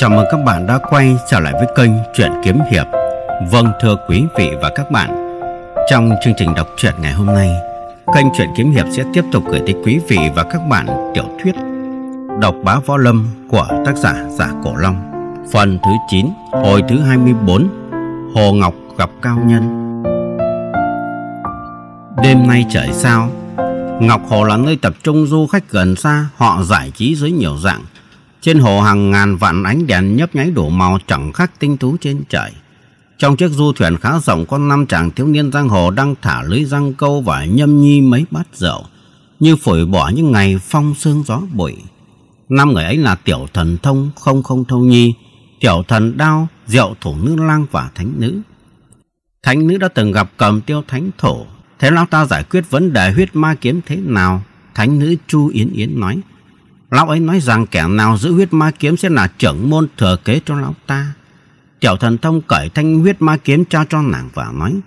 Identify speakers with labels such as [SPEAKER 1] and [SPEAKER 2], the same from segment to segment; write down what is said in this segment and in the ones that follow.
[SPEAKER 1] Chào mừng các bạn đã quay trở lại với kênh Truyện Kiếm Hiệp Vâng thưa quý vị và các bạn Trong chương trình đọc truyện ngày hôm nay Kênh Truyện Kiếm Hiệp sẽ tiếp tục gửi tới quý vị và các bạn tiểu thuyết Đọc bá võ lâm của tác giả Giả Cổ Long Phần thứ 9, hồi thứ 24 Hồ Ngọc gặp Cao Nhân Đêm nay trời sao Ngọc Hồ là nơi tập trung du khách gần xa, họ giải trí dưới nhiều dạng. Trên hồ hàng ngàn vạn ánh đèn nhấp nháy đủ màu chẳng khác tinh tú trên trời. Trong chiếc du thuyền khá rộng có năm chàng thiếu niên giang hồ đang thả lưới răng câu và nhâm nhi mấy bát rượu, như phổi bỏ những ngày phong sương gió bụi. Năm người ấy là Tiểu Thần Thông, Không Không Thâu Nhi, Tiểu Thần Đao, Diệu Thủ Nữ Lang và Thánh Nữ. Thánh Nữ đã từng gặp cầm tiêu thánh thổ, Thế lão ta giải quyết vấn đề huyết ma kiếm thế nào? Thánh nữ Chu Yến Yến nói. Lão ấy nói rằng kẻ nào giữ huyết ma kiếm sẽ là trưởng môn thừa kế cho lão ta. Tiểu thần thông cởi thanh huyết ma kiếm trao cho nàng và nói.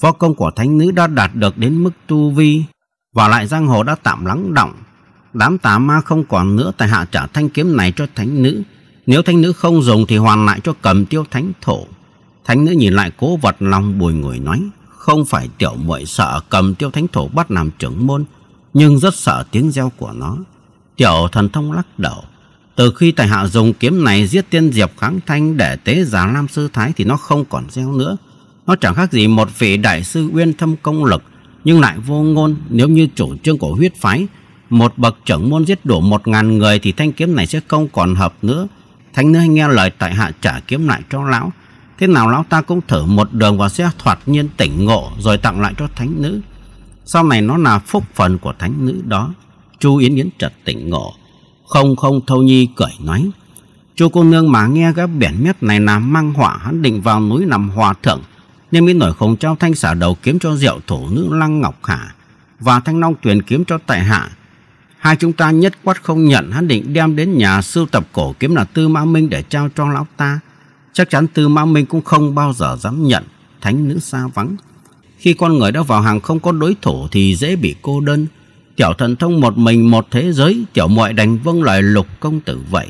[SPEAKER 1] Võ công của thánh nữ đã đạt được đến mức tu vi và lại giang hồ đã tạm lắng động. Đám tà ma không còn nữa tại hạ trả thanh kiếm này cho thánh nữ. Nếu thánh nữ không dùng thì hoàn lại cho cầm tiêu thánh thổ. Thánh nữ nhìn lại cố vật lòng bùi ngồi nói. Không phải tiểu muội sợ cầm tiêu thánh thổ bắt làm trưởng môn Nhưng rất sợ tiếng reo của nó Tiểu thần thông lắc đầu Từ khi tài hạ dùng kiếm này giết tiên diệp kháng thanh để tế giả nam Sư Thái thì nó không còn reo nữa. Nó chẳng khác gì một vị đại sư uyên thâm công lực nhưng lại vô ngôn nếu như chủ trương của huyết phái. Một bậc trưởng môn giết đủ một ngàn người thì thanh kiếm này sẽ không còn hợp nữa. Thánh nữ nghe lời tại hạ trả kiếm lại cho lão Thế nào lão ta cũng thở một đường và sẽ thoạt nhiên tỉnh ngộ rồi tặng lại cho thánh nữ. Sau này nó là phúc phần của thánh nữ đó. Chu Yến Yến chợt tỉnh ngộ. Không không Thâu Nhi cười nói. Chu cô nương mà nghe cái biển mép này là mang họa hắn định vào núi nằm hòa thượng. Nên mới nổi khổng trao thanh xả đầu kiếm cho diệu thủ nữ Lăng Ngọc Khả và thanh long tuyển kiếm cho tại hạ. Hai chúng ta nhất quát không nhận hắn định đem đến nhà sưu tập cổ kiếm là Tư Mã Minh để trao cho lão ta. Chắc chắn Tư Mã Minh cũng không bao giờ dám nhận thánh nữ xa vắng. Khi con người đã vào hàng không có đối thủ thì dễ bị cô đơn. Tiểu thần thông một mình một thế giới, tiểu muội đành vâng lời lục công tử vậy.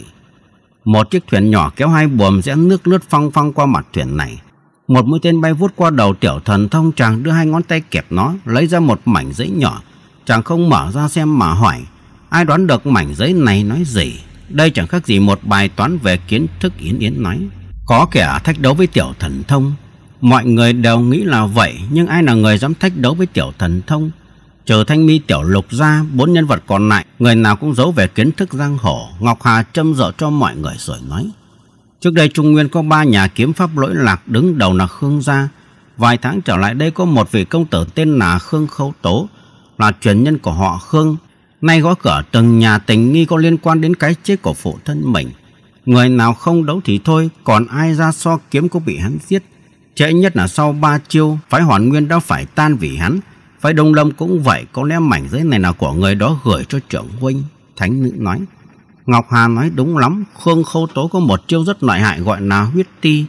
[SPEAKER 1] Một chiếc thuyền nhỏ kéo hai buồm rẽ nước lướt phăng phăng qua mặt thuyền này. Một mũi tên bay vút qua đầu tiểu thần thông chàng đưa hai ngón tay kẹp nó, lấy ra một mảnh giấy nhỏ. Chàng không mở ra xem mà hỏi, ai đoán được mảnh giấy này nói gì? Đây chẳng khác gì một bài toán về kiến thức Yến Yến nói. Có kẻ thách đấu với tiểu thần thông Mọi người đều nghĩ là vậy Nhưng ai là người dám thách đấu với tiểu thần thông Trừ thanh mi tiểu lục ra Bốn nhân vật còn lại Người nào cũng giấu về kiến thức giang hồ Ngọc Hà châm dở cho mọi người rồi nói Trước đây Trung Nguyên có ba nhà kiếm pháp lỗi lạc Đứng đầu là Khương Gia Vài tháng trở lại đây có một vị công tử tên là Khương Khâu Tố Là truyền nhân của họ Khương Nay gõ cửa từng nhà tình nghi có liên quan đến cái chết của phụ thân mình Người nào không đấu thì thôi, còn ai ra so kiếm cũng bị hắn giết. Trễ nhất là sau ba chiêu, phái hoàn nguyên đã phải tan vì hắn. Phái đông lâm cũng vậy, có lẽ mảnh giấy này là của người đó gửi cho trưởng huynh. Thánh nữ nói. Ngọc Hà nói đúng lắm, Khương Khâu Tố có một chiêu rất lợi hại gọi là huyết ti.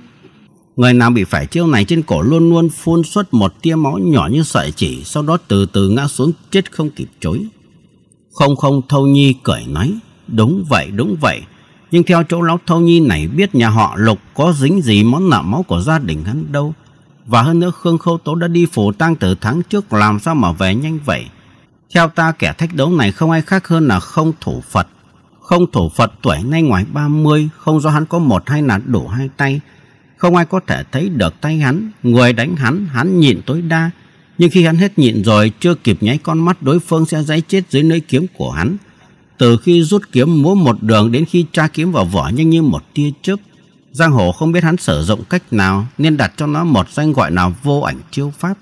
[SPEAKER 1] Người nào bị phải chiêu này trên cổ luôn luôn phun xuất một tia máu nhỏ như sợi chỉ, sau đó từ từ ngã xuống chết không kịp chối. Không không Thâu Nhi cười nói, đúng vậy, đúng vậy, nhưng theo chỗ lão thâu nhi này biết nhà họ Lục có dính gì món nợ máu của gia đình hắn đâu. Và hơn nữa Khương Khâu Tố đã đi phủ tang từ tháng trước làm sao mà về nhanh vậy. Theo ta kẻ thách đấu này không ai khác hơn là không thủ Phật. Không thủ Phật tuổi nay ngoài 30 không do hắn có một hay là đủ hai tay. Không ai có thể thấy được tay hắn, người đánh hắn, hắn nhịn tối đa. Nhưng khi hắn hết nhịn rồi chưa kịp nháy con mắt đối phương sẽ giấy chết dưới nơi kiếm của hắn. Từ khi rút kiếm múa một đường đến khi tra kiếm vào vỏ nhanh như một tia chớp, Giang Hồ không biết hắn sử dụng cách nào nên đặt cho nó một danh gọi nào vô ảnh chiêu pháp.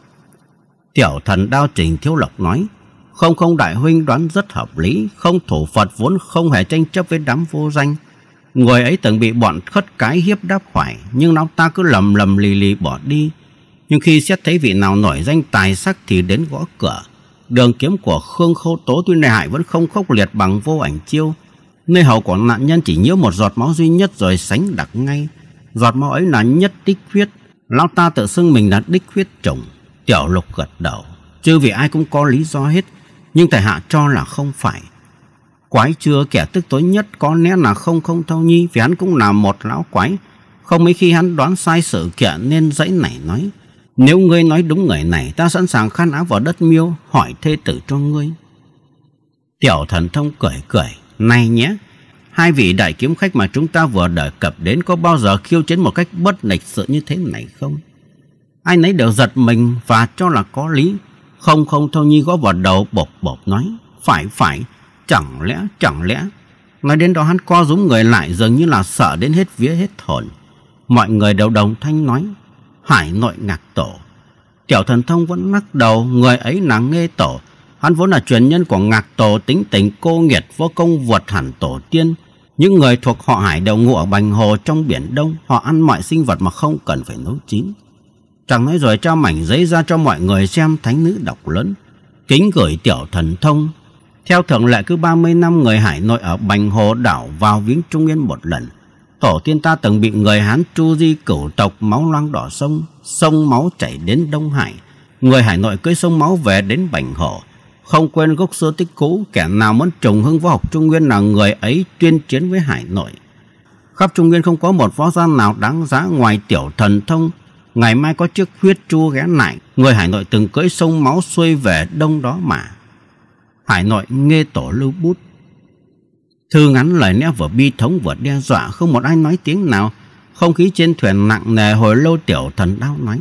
[SPEAKER 1] Tiểu thần đao trình thiếu lộc nói, không không đại huynh đoán rất hợp lý, không thủ Phật vốn không hề tranh chấp với đám vô danh. Người ấy từng bị bọn khất cái hiếp đáp hoài, nhưng nó ta cứ lầm lầm lì lì bỏ đi. Nhưng khi xét thấy vị nào nổi danh tài sắc thì đến gõ cửa, Đường kiếm của Khương Khâu Tố tuy hại vẫn không khốc liệt bằng vô ảnh chiêu. Nơi hậu của nạn nhân chỉ nhiễu một giọt máu duy nhất rồi sánh đặc ngay. Giọt máu ấy là nhất đích huyết. Lão ta tự xưng mình là đích huyết chủng. Tiểu lục gật đầu. chưa vì ai cũng có lý do hết. Nhưng tài hạ cho là không phải. Quái chưa kẻ tức tối nhất có lẽ là không không thâu nhi. Vì hắn cũng là một lão quái. Không mấy khi hắn đoán sai sự kiện nên dãy nảy nói. Nếu ngươi nói đúng người này, ta sẵn sàng khăn áo vào đất miêu, hỏi thê tử cho ngươi. Tiểu thần thông cười cười, này nhé, hai vị đại kiếm khách mà chúng ta vừa đề cập đến có bao giờ khiêu chiến một cách bất lịch sự như thế này không? Ai nấy đều giật mình và cho là có lý. Không không Thâu Nhi gõ vào đầu bộc bộc nói, phải phải, chẳng lẽ, chẳng lẽ. Nói đến đó hắn co rúm người lại dường như là sợ đến hết vía hết hồn. Mọi người đều đồng thanh nói, hải nội ngạc tổ. Tiểu thần thông vẫn lắc đầu, người ấy là nghe tổ. Hắn vốn là truyền nhân của ngạc tổ tính tình cô nghiệt vô công vượt hẳn tổ tiên. Những người thuộc họ hải đều ngụ ở bành hồ trong biển đông, họ ăn mọi sinh vật mà không cần phải nấu chín. Chàng nói rồi trao mảnh giấy ra cho mọi người xem thánh nữ đọc lớn. Kính gửi tiểu thần thông. Theo thường lệ cứ 30 năm người hải nội ở bành hồ đảo vào viếng Trung Yên một lần tổ tiên ta từng bị người Hán tru di cửu tộc máu loang đỏ sông, sông máu chảy đến Đông Hải. Người Hải Nội cưới sông máu về đến Bành Hổ. Không quên gốc xưa tích cũ, kẻ nào muốn trùng hưng võ học Trung Nguyên là người ấy tuyên chiến với Hải Nội. Khắp Trung Nguyên không có một võ gia nào đáng giá ngoài tiểu thần thông. Ngày mai có chiếc huyết chu ghé lại, người Hải Nội từng cưỡi sông máu xuôi về đông đó mà. Hải Nội nghe tổ lưu bút Thư ngắn lời lẽ vừa bi thống vừa đe dọa Không một ai nói tiếng nào Không khí trên thuyền nặng nề hồi lâu tiểu thần đau nói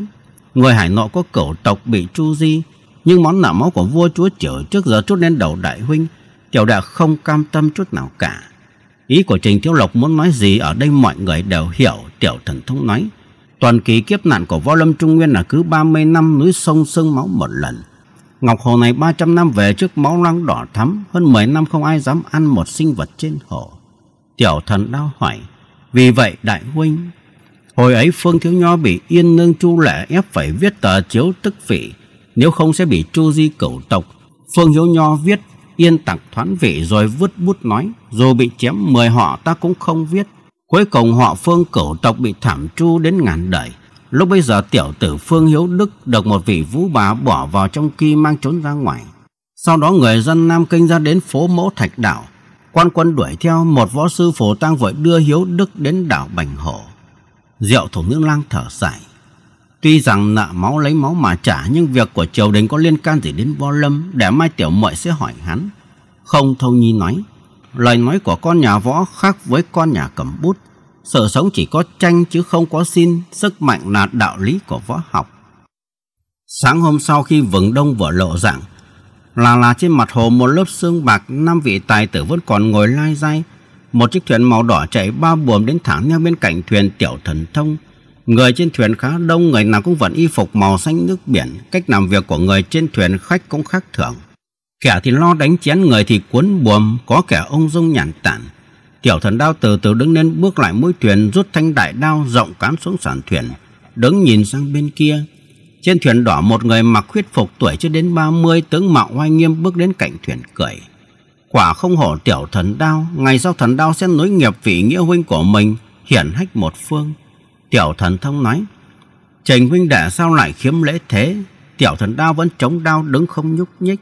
[SPEAKER 1] Người hải nội có cẩu tộc bị chu di Nhưng món nợ máu của vua chúa chửi Trước giờ chút lên đầu đại huynh Tiểu đạo không cam tâm chút nào cả Ý của Trình Thiếu Lộc muốn nói gì Ở đây mọi người đều hiểu Tiểu thần thông nói Toàn kỳ kiếp nạn của võ lâm trung nguyên là cứ 30 năm núi sông sưng máu một lần Ngọc hồ này 300 năm về trước máu loang đỏ thắm, hơn 10 năm không ai dám ăn một sinh vật trên hồ. Tiểu thần đau hỏi, vì vậy đại huynh, hồi ấy Phương Thiếu Nho bị Yên Nương Chu Lệ ép phải viết tờ chiếu tức vị, nếu không sẽ bị Chu Di cửu tộc. Phương Thiếu Nho viết Yên tặng thoán vị rồi vứt bút nói, dù bị chém 10 họ ta cũng không viết. Cuối cùng họ Phương cửu tộc bị thảm chu đến ngàn đời. Lúc bây giờ tiểu tử Phương Hiếu Đức được một vị vũ bà bỏ vào trong kỳ mang trốn ra ngoài. Sau đó người dân Nam Kinh ra đến phố Mẫu Thạch Đảo. Quan quân đuổi theo một võ sư phổ tang vội đưa Hiếu Đức đến đảo Bành Hổ. Diệu thủ ngưỡng lang thở dài. Tuy rằng nợ máu lấy máu mà trả nhưng việc của triều đình có liên can gì đến võ lâm để mai tiểu muội sẽ hỏi hắn. Không Thâu Nhi nói. Lời nói của con nhà võ khác với con nhà cầm bút sự sống chỉ có tranh chứ không có xin, sức mạnh là đạo lý của võ học. Sáng hôm sau khi vừng đông vừa lộ dạng, là là trên mặt hồ một lớp sương bạc, năm vị tài tử vẫn còn ngồi lai dai. Một chiếc thuyền màu đỏ chạy ba buồm đến thẳng neo bên cạnh thuyền tiểu thần thông. Người trên thuyền khá đông, người nào cũng vẫn y phục màu xanh nước biển. Cách làm việc của người trên thuyền khách cũng khác thường. Kẻ thì lo đánh chén, người thì cuốn buồm, có kẻ ông dung nhàn tản. Tiểu thần đao từ từ đứng lên bước lại mũi thuyền rút thanh đại đao rộng cán xuống sàn thuyền, đứng nhìn sang bên kia. Trên thuyền đỏ một người mặc khuyết phục tuổi chưa đến 30 tướng mạo oai nghiêm bước đến cạnh thuyền cười. Quả không hổ tiểu thần đao, ngày sau thần đao sẽ nối nghiệp vị nghĩa huynh của mình, hiển hách một phương. Tiểu thần thông nói, Trình huynh đệ sao lại khiếm lễ thế, tiểu thần đao vẫn chống đao đứng không nhúc nhích.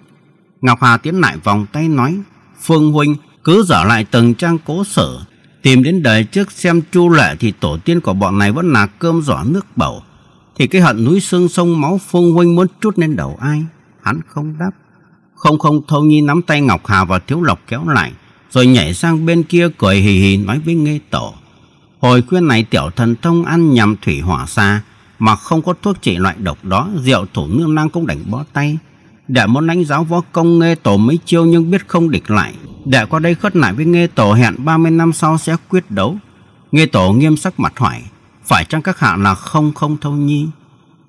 [SPEAKER 1] Ngọc Hà tiến lại vòng tay nói, Phương huynh cứ dở lại từng trang cố sở Tìm đến đời trước xem chu lệ Thì tổ tiên của bọn này vẫn là cơm giỏ nước bầu Thì cái hận núi xương sông máu phương huynh muốn chút lên đầu ai Hắn không đáp Không không thâu nhi nắm tay Ngọc Hà và Thiếu Lộc kéo lại Rồi nhảy sang bên kia cười hì hì nói với nghe tổ Hồi khuyên này tiểu thần thông ăn nhằm thủy hỏa xa Mà không có thuốc trị loại độc đó Rượu thủ nương nang cũng đành bó tay đã muốn đánh giáo võ công nghe tổ mấy chiêu nhưng biết không địch lại. đã qua đây khất nại với nghe tổ hẹn 30 năm sau sẽ quyết đấu. Nghe tổ nghiêm sắc mặt hỏi, phải chăng các hạ là không không thâu nhi?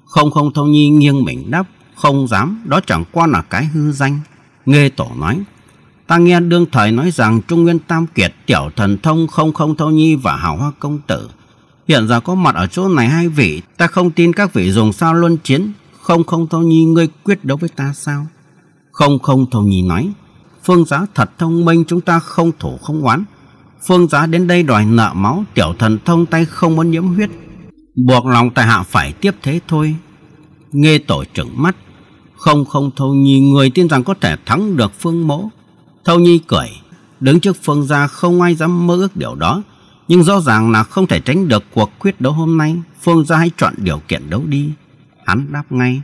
[SPEAKER 1] Không không thâu nhi nghiêng mình đáp, không dám, đó chẳng qua là cái hư danh. Nghe tổ nói, ta nghe đương thời nói rằng Trung Nguyên Tam Kiệt, Tiểu Thần Thông, Không Không Thâu Nhi và Hào Hoa Công Tử hiện giờ có mặt ở chỗ này hai vị, ta không tin các vị dùng sao luân chiến, không không Thâu Nhi ngươi quyết đấu với ta sao? Không không Thâu Nhi nói. Phương giá thật thông minh chúng ta không thủ không oán. Phương giá đến đây đòi nợ máu tiểu thần thông tay không muốn nhiễm huyết. Buộc lòng tài hạ phải tiếp thế thôi. Nghe tổ trưởng mắt. Không không Thâu Nhi người tin rằng có thể thắng được Phương mỗ. Thâu Nhi cười. Đứng trước Phương gia không ai dám mơ ước điều đó. Nhưng rõ ràng là không thể tránh được cuộc quyết đấu hôm nay. Phương gia hãy chọn điều kiện đấu đi. Hắn đáp ngay,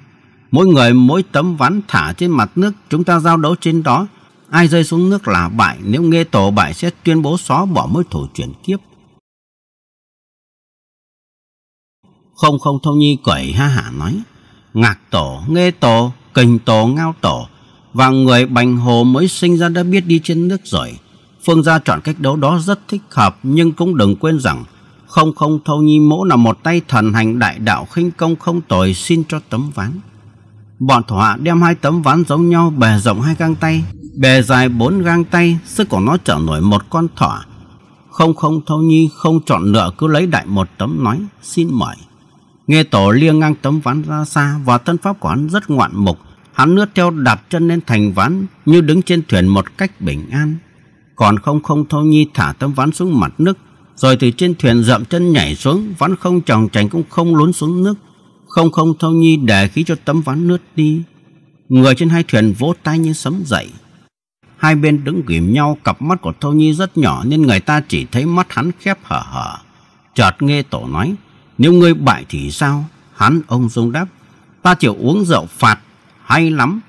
[SPEAKER 1] mỗi người mỗi tấm ván thả trên mặt nước, chúng ta giao đấu trên đó. Ai rơi xuống nước là bại, nếu nghe tổ bại sẽ tuyên bố xóa bỏ mối thủ chuyển kiếp. Không không thông nhi quẩy ha hả nói, ngạc tổ, nghe tổ, kình tổ, ngao tổ, và người bành hồ mới sinh ra đã biết đi trên nước rồi. Phương gia chọn cách đấu đó rất thích hợp nhưng cũng đừng quên rằng không không thâu nhi mỗ là một tay thần hành đại đạo khinh công không tồi xin cho tấm ván. Bọn thủ hạ đem hai tấm ván giống nhau bề rộng hai gang tay, bề dài bốn gang tay, sức của nó trở nổi một con thỏ. Không không thâu nhi không chọn lựa cứ lấy đại một tấm nói xin mời. Nghe tổ liêng ngang tấm ván ra xa và thân pháp của hắn rất ngoạn mục. Hắn lướt theo đạp chân lên thành ván như đứng trên thuyền một cách bình an. Còn không không thâu nhi thả tấm ván xuống mặt nước rồi từ trên thuyền dậm chân nhảy xuống, ván không tròng trành cũng không lún xuống nước, không không thâu nhi để khí cho tấm ván nước đi. Người trên hai thuyền vỗ tay như sấm dậy. Hai bên đứng ghìm nhau, cặp mắt của Thâu Nhi rất nhỏ nên người ta chỉ thấy mắt hắn khép hở hở. Chợt nghe tổ nói, nếu ngươi bại thì sao? Hắn ông dung đáp, ta chịu uống rượu phạt, hay lắm.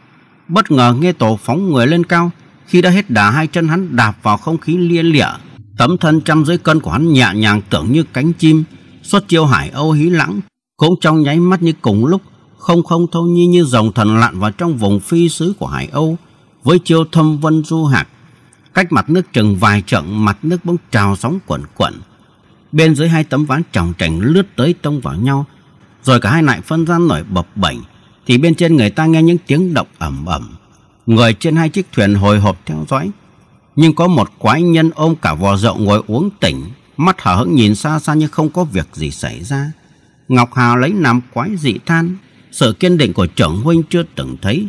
[SPEAKER 1] Bất ngờ nghe tổ phóng người lên cao, khi đã hết đà hai chân hắn đạp vào không khí lia lịa Tấm thân trăm dưới cân của hắn nhẹ nhàng tưởng như cánh chim, xuất chiêu hải âu hí lãng, cũng trong nháy mắt như cùng lúc, không không thâu nhi như dòng thần lặn vào trong vùng phi xứ của hải âu, với chiêu thâm vân du hạc. Cách mặt nước chừng vài trượng, mặt nước bỗng trào sóng quẩn quẩn. Bên dưới hai tấm ván tròng trành lướt tới tông vào nhau, rồi cả hai lại phân ra nổi bập bảnh, thì bên trên người ta nghe những tiếng động ầm ầm. Người trên hai chiếc thuyền hồi hộp theo dõi, nhưng có một quái nhân ôm cả vò rượu ngồi uống tỉnh, mắt hở hững nhìn xa xa như không có việc gì xảy ra. Ngọc Hà lấy làm quái dị than, sự kiên định của trưởng huynh chưa từng thấy.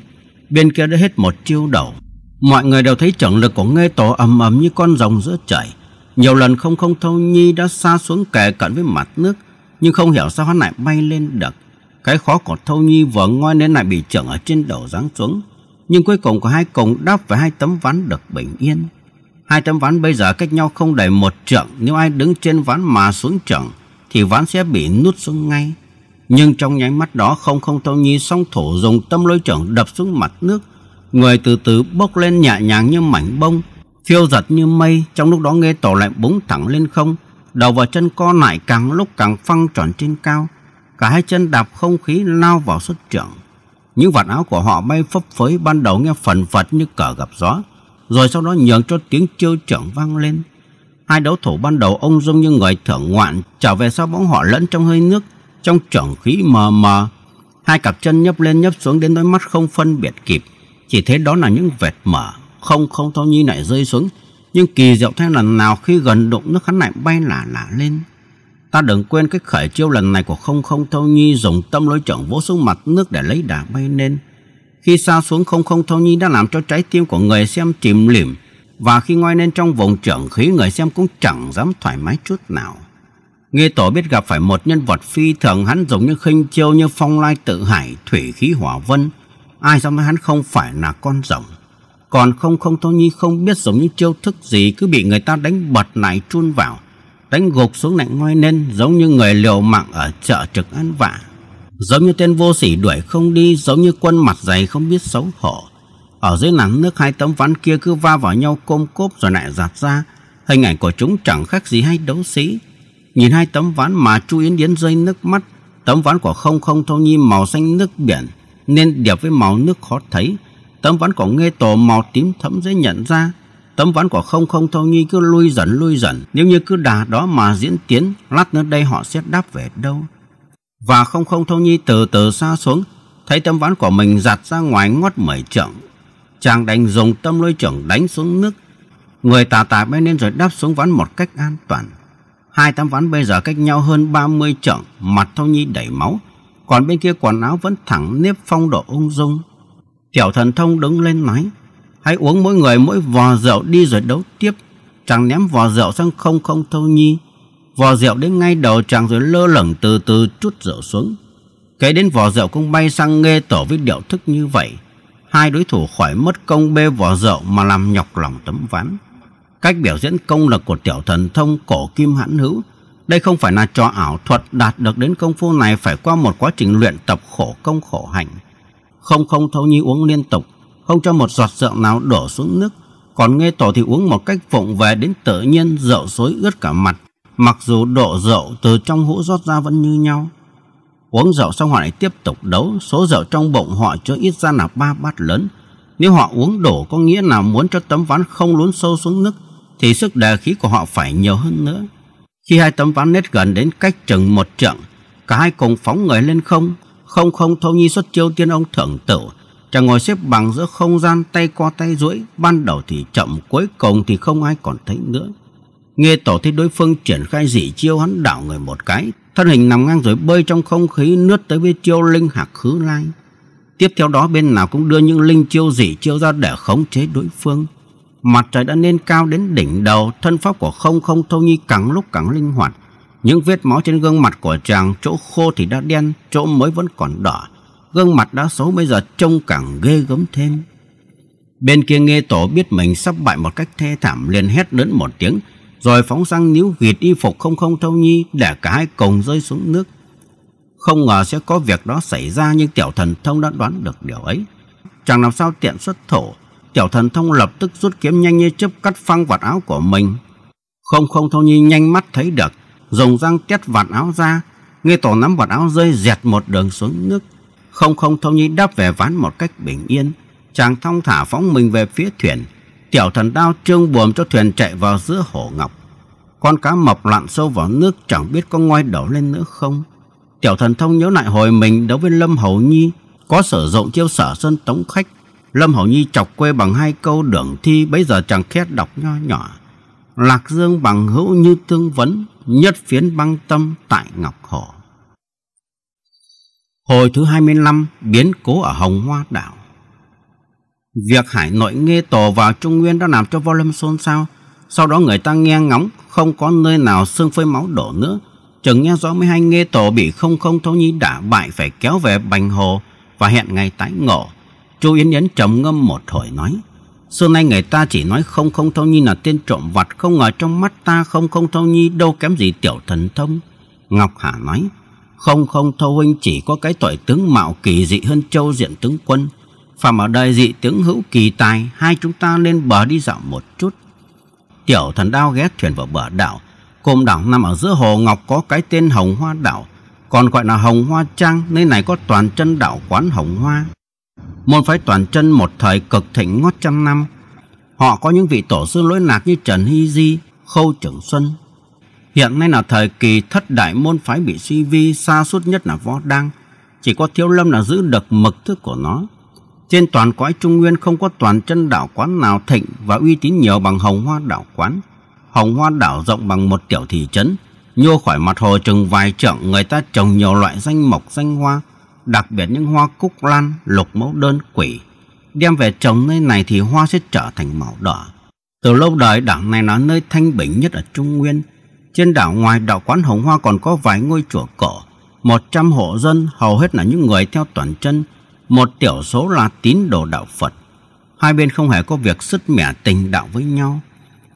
[SPEAKER 1] Bên kia đã hết một chiêu đầu. Mọi người đều thấy trưởng lực của nghe tổ ầm ầm như con rồng giữa trời. Nhiều lần không không thâu nhi đã xa xuống kề cận với mặt nước, nhưng không hiểu sao hắn lại bay lên được. Cái khó của thâu nhi vừa ngoi nên lại bị trưởng ở trên đầu giáng xuống. Nhưng cuối cùng cả hai cùng đáp với hai tấm ván được bình yên. Hai tấm ván bây giờ cách nhau không đầy một trượng. Nếu ai đứng trên ván mà xuống trượng thì ván sẽ bị nút xuống ngay. Nhưng trong nháy mắt đó không không tâu nhi song thủ dùng tâm lôi trưởng đập xuống mặt nước. Người từ từ bốc lên nhẹ nhàng như mảnh bông, phiêu giật như mây. Trong lúc đó nghe tổ lại búng thẳng lên không. Đầu và chân co lại càng lúc càng phăng tròn trên cao. Cả hai chân đạp không khí lao vào xuất trưởng. Những vạt áo của họ bay phấp phới ban đầu nghe phần phật như cờ gặp gió rồi sau đó nhường cho tiếng trêu chưởng vang lên. Hai đấu thủ ban đầu ông giống như người thưởng ngoạn, trở về sau bóng họ lẫn trong hơi nước, trong chưởng khí mờ mờ. Hai cặp chân nhấp lên nhấp xuống đến đôi mắt không phân biệt kịp, chỉ thấy đó là những vệt mờ không không thao nhi lại rơi xuống. Nhưng kỳ diệu thay lần nào khi gần đụng nước hắn lại bay lả lả lên. Ta đừng quên cái khởi chiêu lần này của không không thao nhi dùng tâm lối trưởng vỗ xuống mặt nước để lấy đà bay lên. Khi sao xuống không không thâu nhi đã làm cho trái tim của người xem chìm lìm và khi ngoi lên trong vòng trưởng khí người xem cũng chẳng dám thoải mái chút nào. Nghe tổ biết gặp phải một nhân vật phi thường hắn dùng những khinh chiêu như phong lai tự hải, thủy khí hỏa vân. Ai dám nói hắn không phải là con rồng. Còn không không thâu nhi không biết dùng những chiêu thức gì cứ bị người ta đánh bật lại chun vào đánh gục xuống lại ngoi lên giống như người liều mạng ở chợ trực ăn vạ Giống như tên vô sỉ đuổi không đi Giống như quân mặt dày không biết xấu hổ Ở dưới nắng nước hai tấm ván kia cứ va vào nhau côm cốp rồi lại giặt ra Hình ảnh của chúng chẳng khác gì hay đấu sĩ Nhìn hai tấm ván mà Chu Yến Yến rơi nước mắt Tấm ván của không không thâu nhi màu xanh nước biển Nên đẹp với màu nước khó thấy Tấm ván của nghe tổ màu tím thẫm dễ nhận ra Tấm ván của không không thâu nhi cứ lui dần lui dần Nếu như cứ đà đó mà diễn tiến Lát nữa đây họ sẽ đáp về đâu và không không Thâu Nhi từ từ xa xuống, thấy tấm ván của mình giặt ra ngoài ngót mười trượng. Chàng đành dùng tâm lôi trưởng đánh xuống nước. Người tà tà bay lên rồi đáp xuống ván một cách an toàn. Hai tấm ván bây giờ cách nhau hơn 30 trượng, mặt Thâu Nhi đầy máu. Còn bên kia quần áo vẫn thẳng nếp phong độ ung dung. Tiểu thần thông đứng lên nói, hãy uống mỗi người mỗi vò rượu đi rồi đấu tiếp. Chàng ném vò rượu sang không không Thâu Nhi Vò rượu đến ngay đầu chàng rồi lơ lửng từ từ chút rượu xuống. Kế đến vò rượu cũng bay sang nghe tổ với điệu thức như vậy. Hai đối thủ khỏi mất công bê vò rượu mà làm nhọc lòng tấm ván. Cách biểu diễn công lực của tiểu thần thông cổ kim hãn hữu. Đây không phải là trò ảo thuật đạt được đến công phu này phải qua một quá trình luyện tập khổ công khổ hành. Không không thấu nhi uống liên tục, không cho một giọt rượu nào đổ xuống nước. Còn nghe tổ thì uống một cách vụng về đến tự nhiên rượu xối ướt cả mặt Mặc dù độ rượu từ trong hũ rót ra vẫn như nhau Uống rượu xong họ lại tiếp tục đấu Số rượu trong bụng họ chưa ít ra là ba bát lớn Nếu họ uống đổ có nghĩa là muốn cho tấm ván không lún sâu xuống nước Thì sức đề khí của họ phải nhiều hơn nữa Khi hai tấm ván nét gần đến cách chừng một trượng Cả hai cùng phóng người lên không Không không thâu nhi xuất chiêu tiên ông thượng tử Chàng ngồi xếp bằng giữa không gian tay co tay duỗi Ban đầu thì chậm cuối cùng thì không ai còn thấy nữa Nghe tổ thấy đối phương triển khai dị chiêu hắn đảo người một cái, thân hình nằm ngang rồi bơi trong không khí lướt tới với chiêu linh hạc khứ lai. Tiếp theo đó bên nào cũng đưa những linh chiêu dị chiêu ra để khống chế đối phương. Mặt trời đã lên cao đến đỉnh đầu, thân pháp của không không thâu nhi càng lúc càng linh hoạt. Những vết máu trên gương mặt của chàng, chỗ khô thì đã đen, chỗ mới vẫn còn đỏ. Gương mặt đã xấu bây giờ trông càng ghê gớm thêm. Bên kia nghe tổ biết mình sắp bại một cách thê thảm liền hét lớn một tiếng, rồi phóng sang níu ghịt y phục không không thâu nhi để cả hai cùng rơi xuống nước. Không ngờ sẽ có việc đó xảy ra nhưng tiểu thần thông đã đoán được điều ấy. Chẳng làm sao tiện xuất thổ, tiểu thần thông lập tức rút kiếm nhanh như chớp cắt phăng vạt áo của mình. Không không thâu nhi nhanh mắt thấy được, dùng răng tét vạt áo ra, nghe tổ nắm vạt áo rơi dẹt một đường xuống nước. Không không thâu nhi đáp về ván một cách bình yên, chàng thong thả phóng mình về phía thuyền, Tiểu thần đao trương buồm cho thuyền chạy vào giữa hồ ngọc. Con cá mập lặn sâu vào nước chẳng biết có ngoi đầu lên nữa không. Tiểu thần thông nhớ lại hồi mình đấu với Lâm Hầu Nhi có sử dụng chiêu sở sơn tống khách. Lâm Hầu Nhi chọc quê bằng hai câu đường thi bấy giờ chẳng khét đọc nho nhỏ. Lạc dương bằng hữu như tương vấn, nhất phiến băng tâm tại Ngọc Hồ. Hồi thứ 25, biến cố ở Hồng Hoa Đảo. Việc Hải Nội nghe tổ vào Trung Nguyên đã làm cho võ lâm xôn xao. Sau đó người ta nghe ngóng, không có nơi nào xương phơi máu đổ nữa. Chừng nghe rõ mấy hai nghe tổ bị không không thấu nhi đã bại phải kéo về Bành Hồ và hẹn ngày tái ngộ. Chu Yến Yến trầm ngâm một hồi nói. Xưa nay người ta chỉ nói không không thâu nhi là tên trộm vặt Không ngờ trong mắt ta không không thâu nhi đâu kém gì tiểu thần thông Ngọc Hà nói Không không thâu huynh chỉ có cái tội tướng mạo kỳ dị hơn châu diện tướng quân phàm ở đây dị tướng hữu kỳ tài, hai chúng ta lên bờ đi dạo một chút. Tiểu thần đao ghé thuyền vào bờ đảo. Cồm đảo nằm ở giữa hồ Ngọc có cái tên Hồng Hoa Đảo, còn gọi là Hồng Hoa Trang, nơi này có toàn chân đảo quán Hồng Hoa. Môn phái toàn chân một thời cực thịnh ngót trăm năm. Họ có những vị tổ sư lỗi lạc như Trần Hy Di, Khâu Trưởng Xuân. Hiện nay là thời kỳ thất đại môn phái bị suy vi, xa suốt nhất là Võ Đăng. Chỉ có Thiếu Lâm là giữ được mực thức của nó. Trên toàn cõi Trung Nguyên không có toàn chân đảo quán nào thịnh và uy tín nhiều bằng Hồng Hoa Đảo Quán. Hồng Hoa Đảo rộng bằng một tiểu thị trấn, nhô khỏi mặt hồ chừng vài trượng người ta trồng nhiều loại danh mộc danh hoa, đặc biệt những hoa cúc lan, lục mẫu đơn, quỷ. Đem về trồng nơi này thì hoa sẽ trở thành màu đỏ. Từ lâu đời đảo này là nơi thanh bình nhất ở Trung Nguyên. Trên đảo ngoài đảo quán Hồng Hoa còn có vài ngôi chùa cổ, một trăm hộ dân hầu hết là những người theo toàn chân, một tiểu số là tín đồ đạo Phật. Hai bên không hề có việc sứt mẻ tình đạo với nhau.